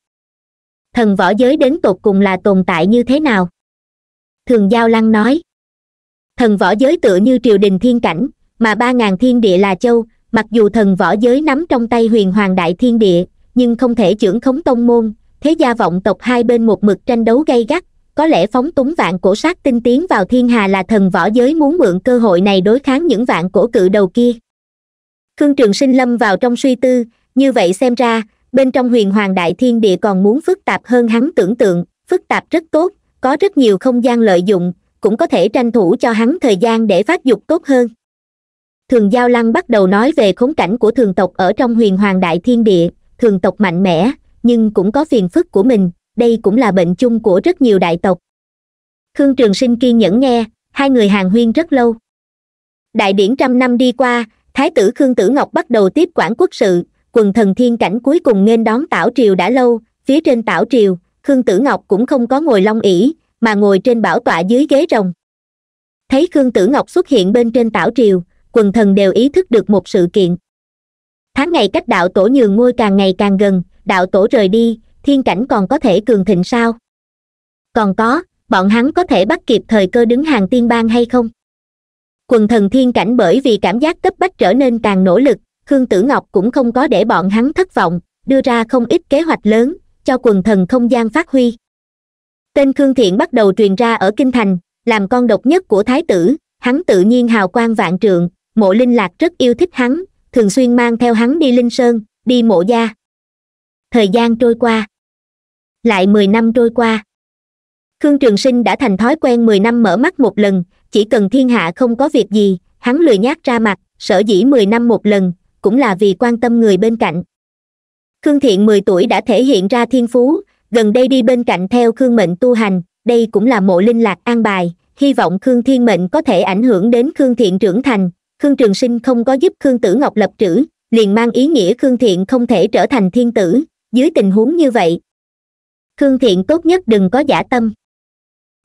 thần võ giới đến tột cùng là tồn tại như thế nào thường giao lăng nói thần võ giới tựa như triều đình thiên cảnh mà ba ngàn thiên địa là châu mặc dù thần võ giới nắm trong tay huyền hoàng đại thiên địa nhưng không thể trưởng khống tông môn thế gia vọng tộc hai bên một mực tranh đấu gay gắt có lẽ phóng túng vạn cổ sát tinh tiến vào thiên hà là thần võ giới muốn mượn cơ hội này đối kháng những vạn cổ cự đầu kia khương trường sinh lâm vào trong suy tư như vậy xem ra bên trong huyền hoàng đại thiên địa còn muốn phức tạp hơn hắn tưởng tượng phức tạp rất tốt có rất nhiều không gian lợi dụng cũng có thể tranh thủ cho hắn thời gian để phát dục tốt hơn thường giao lăng bắt đầu nói về khống cảnh của thường tộc ở trong huyền hoàng đại thiên địa thường tộc mạnh mẽ nhưng cũng có phiền phức của mình đây cũng là bệnh chung của rất nhiều đại tộc khương trường sinh kiên nhẫn nghe hai người hàng huyên rất lâu đại điển trăm năm đi qua thái tử khương tử ngọc bắt đầu tiếp quản quốc sự quần thần thiên cảnh cuối cùng nên đón tảo triều đã lâu phía trên tảo triều khương tử ngọc cũng không có ngồi long ỉ mà ngồi trên bảo tọa dưới ghế rồng thấy khương tử ngọc xuất hiện bên trên tảo triều quần thần đều ý thức được một sự kiện tháng ngày cách đạo tổ nhường ngôi càng ngày càng gần đạo tổ rời đi thiên cảnh còn có thể cường thịnh sao còn có bọn hắn có thể bắt kịp thời cơ đứng hàng tiên bang hay không quần thần thiên cảnh bởi vì cảm giác cấp bách trở nên càng nỗ lực khương tử ngọc cũng không có để bọn hắn thất vọng đưa ra không ít kế hoạch lớn cho quần thần không gian phát huy tên khương thiện bắt đầu truyền ra ở kinh thành làm con độc nhất của thái tử hắn tự nhiên hào quang vạn trượng mộ linh lạc rất yêu thích hắn thường xuyên mang theo hắn đi linh sơn đi mộ gia thời gian trôi qua lại mười năm trôi qua khương trường sinh đã thành thói quen mười năm mở mắt một lần chỉ cần thiên hạ không có việc gì hắn lười nhác ra mặt sở dĩ mười năm một lần cũng là vì quan tâm người bên cạnh khương thiện mười tuổi đã thể hiện ra thiên phú gần đây đi bên cạnh theo khương mệnh tu hành đây cũng là mộ linh lạc an bài hy vọng khương thiên mệnh có thể ảnh hưởng đến khương thiện trưởng thành khương trường sinh không có giúp khương tử ngọc lập trữ liền mang ý nghĩa khương thiện không thể trở thành thiên tử dưới tình huống như vậy khương thiện tốt nhất đừng có giả tâm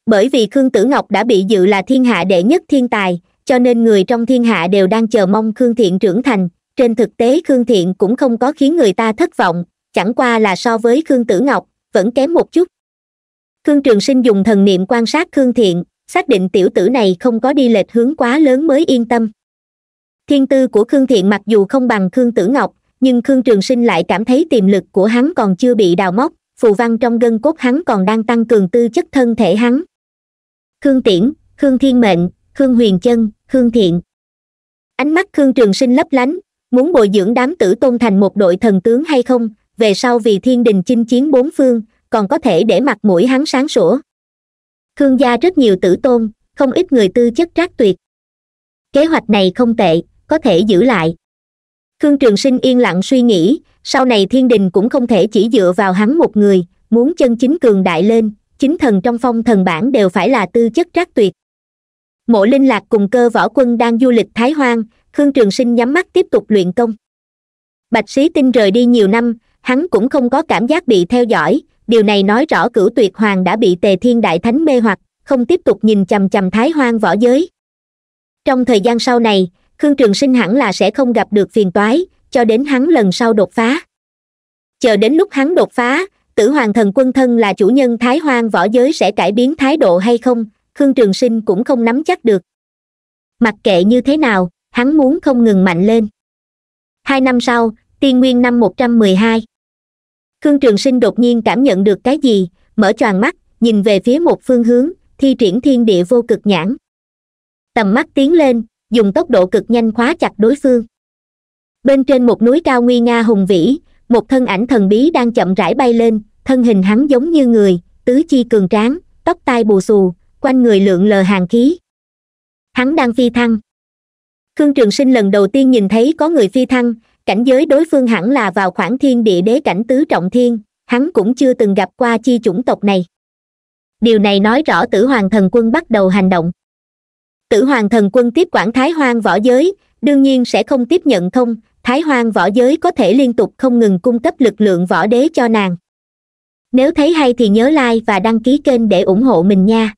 bởi vì khương tử ngọc đã bị dự là thiên hạ đệ nhất thiên tài cho nên người trong thiên hạ đều đang chờ mong khương thiện trưởng thành trên thực tế khương thiện cũng không có khiến người ta thất vọng chẳng qua là so với khương tử ngọc vẫn kém một chút khương trường sinh dùng thần niệm quan sát khương thiện xác định tiểu tử này không có đi lệch hướng quá lớn mới yên tâm thiên tư của khương thiện mặc dù không bằng khương tử ngọc nhưng khương trường sinh lại cảm thấy tiềm lực của hắn còn chưa bị đào móc phù văn trong gân cốt hắn còn đang tăng cường tư chất thân thể hắn khương tiễn khương thiên mệnh khương huyền chân khương thiện ánh mắt khương trường sinh lấp lánh muốn bồi dưỡng đám tử tôn thành một đội thần tướng hay không về sau vì thiên đình chinh chiến bốn phương còn có thể để mặt mũi hắn sáng sủa khương gia rất nhiều tử tôn không ít người tư chất trác tuyệt kế hoạch này không tệ có thể giữ lại khương trường sinh yên lặng suy nghĩ sau này thiên đình cũng không thể chỉ dựa vào hắn một người muốn chân chính cường đại lên chính thần trong phong thần bản đều phải là tư chất trác tuyệt mộ linh lạc cùng cơ võ quân đang du lịch thái hoang khương trường sinh nhắm mắt tiếp tục luyện công bạch sĩ tinh rời đi nhiều năm hắn cũng không có cảm giác bị theo dõi điều này nói rõ cửu tuyệt hoàng đã bị tề thiên đại thánh mê hoặc không tiếp tục nhìn chằm chằm thái hoang võ giới trong thời gian sau này khương trường sinh hẳn là sẽ không gặp được phiền toái cho đến hắn lần sau đột phá chờ đến lúc hắn đột phá tử hoàng thần quân thân là chủ nhân thái hoang võ giới sẽ cải biến thái độ hay không khương trường sinh cũng không nắm chắc được mặc kệ như thế nào hắn muốn không ngừng mạnh lên hai năm sau tiên nguyên năm một trăm mười hai khương trường sinh đột nhiên cảm nhận được cái gì mở choàng mắt nhìn về phía một phương hướng thi triển thiên địa vô cực nhãn tầm mắt tiến lên dùng tốc độ cực nhanh khóa chặt đối phương bên trên một núi cao nguy nga hùng vĩ một thân ảnh thần bí đang chậm rãi bay lên thân hình hắn giống như người tứ chi cường tráng tóc tai bù xù quanh người lượn lờ hàng khí hắn đang phi thăng khương trường sinh lần đầu tiên nhìn thấy có người phi thăng cảnh giới đối phương hẳn là vào khoảng thiên địa đế cảnh tứ trọng thiên hắn cũng chưa từng gặp qua chi chủng tộc này điều này nói rõ tử hoàng thần quân bắt đầu hành động tử hoàng thần quân tiếp quản thái hoang võ giới đương nhiên sẽ không tiếp nhận thông. thái hoang võ giới có thể liên tục không ngừng cung cấp lực lượng võ đế cho nàng nếu thấy hay thì nhớ like và đăng ký kênh để ủng hộ mình nha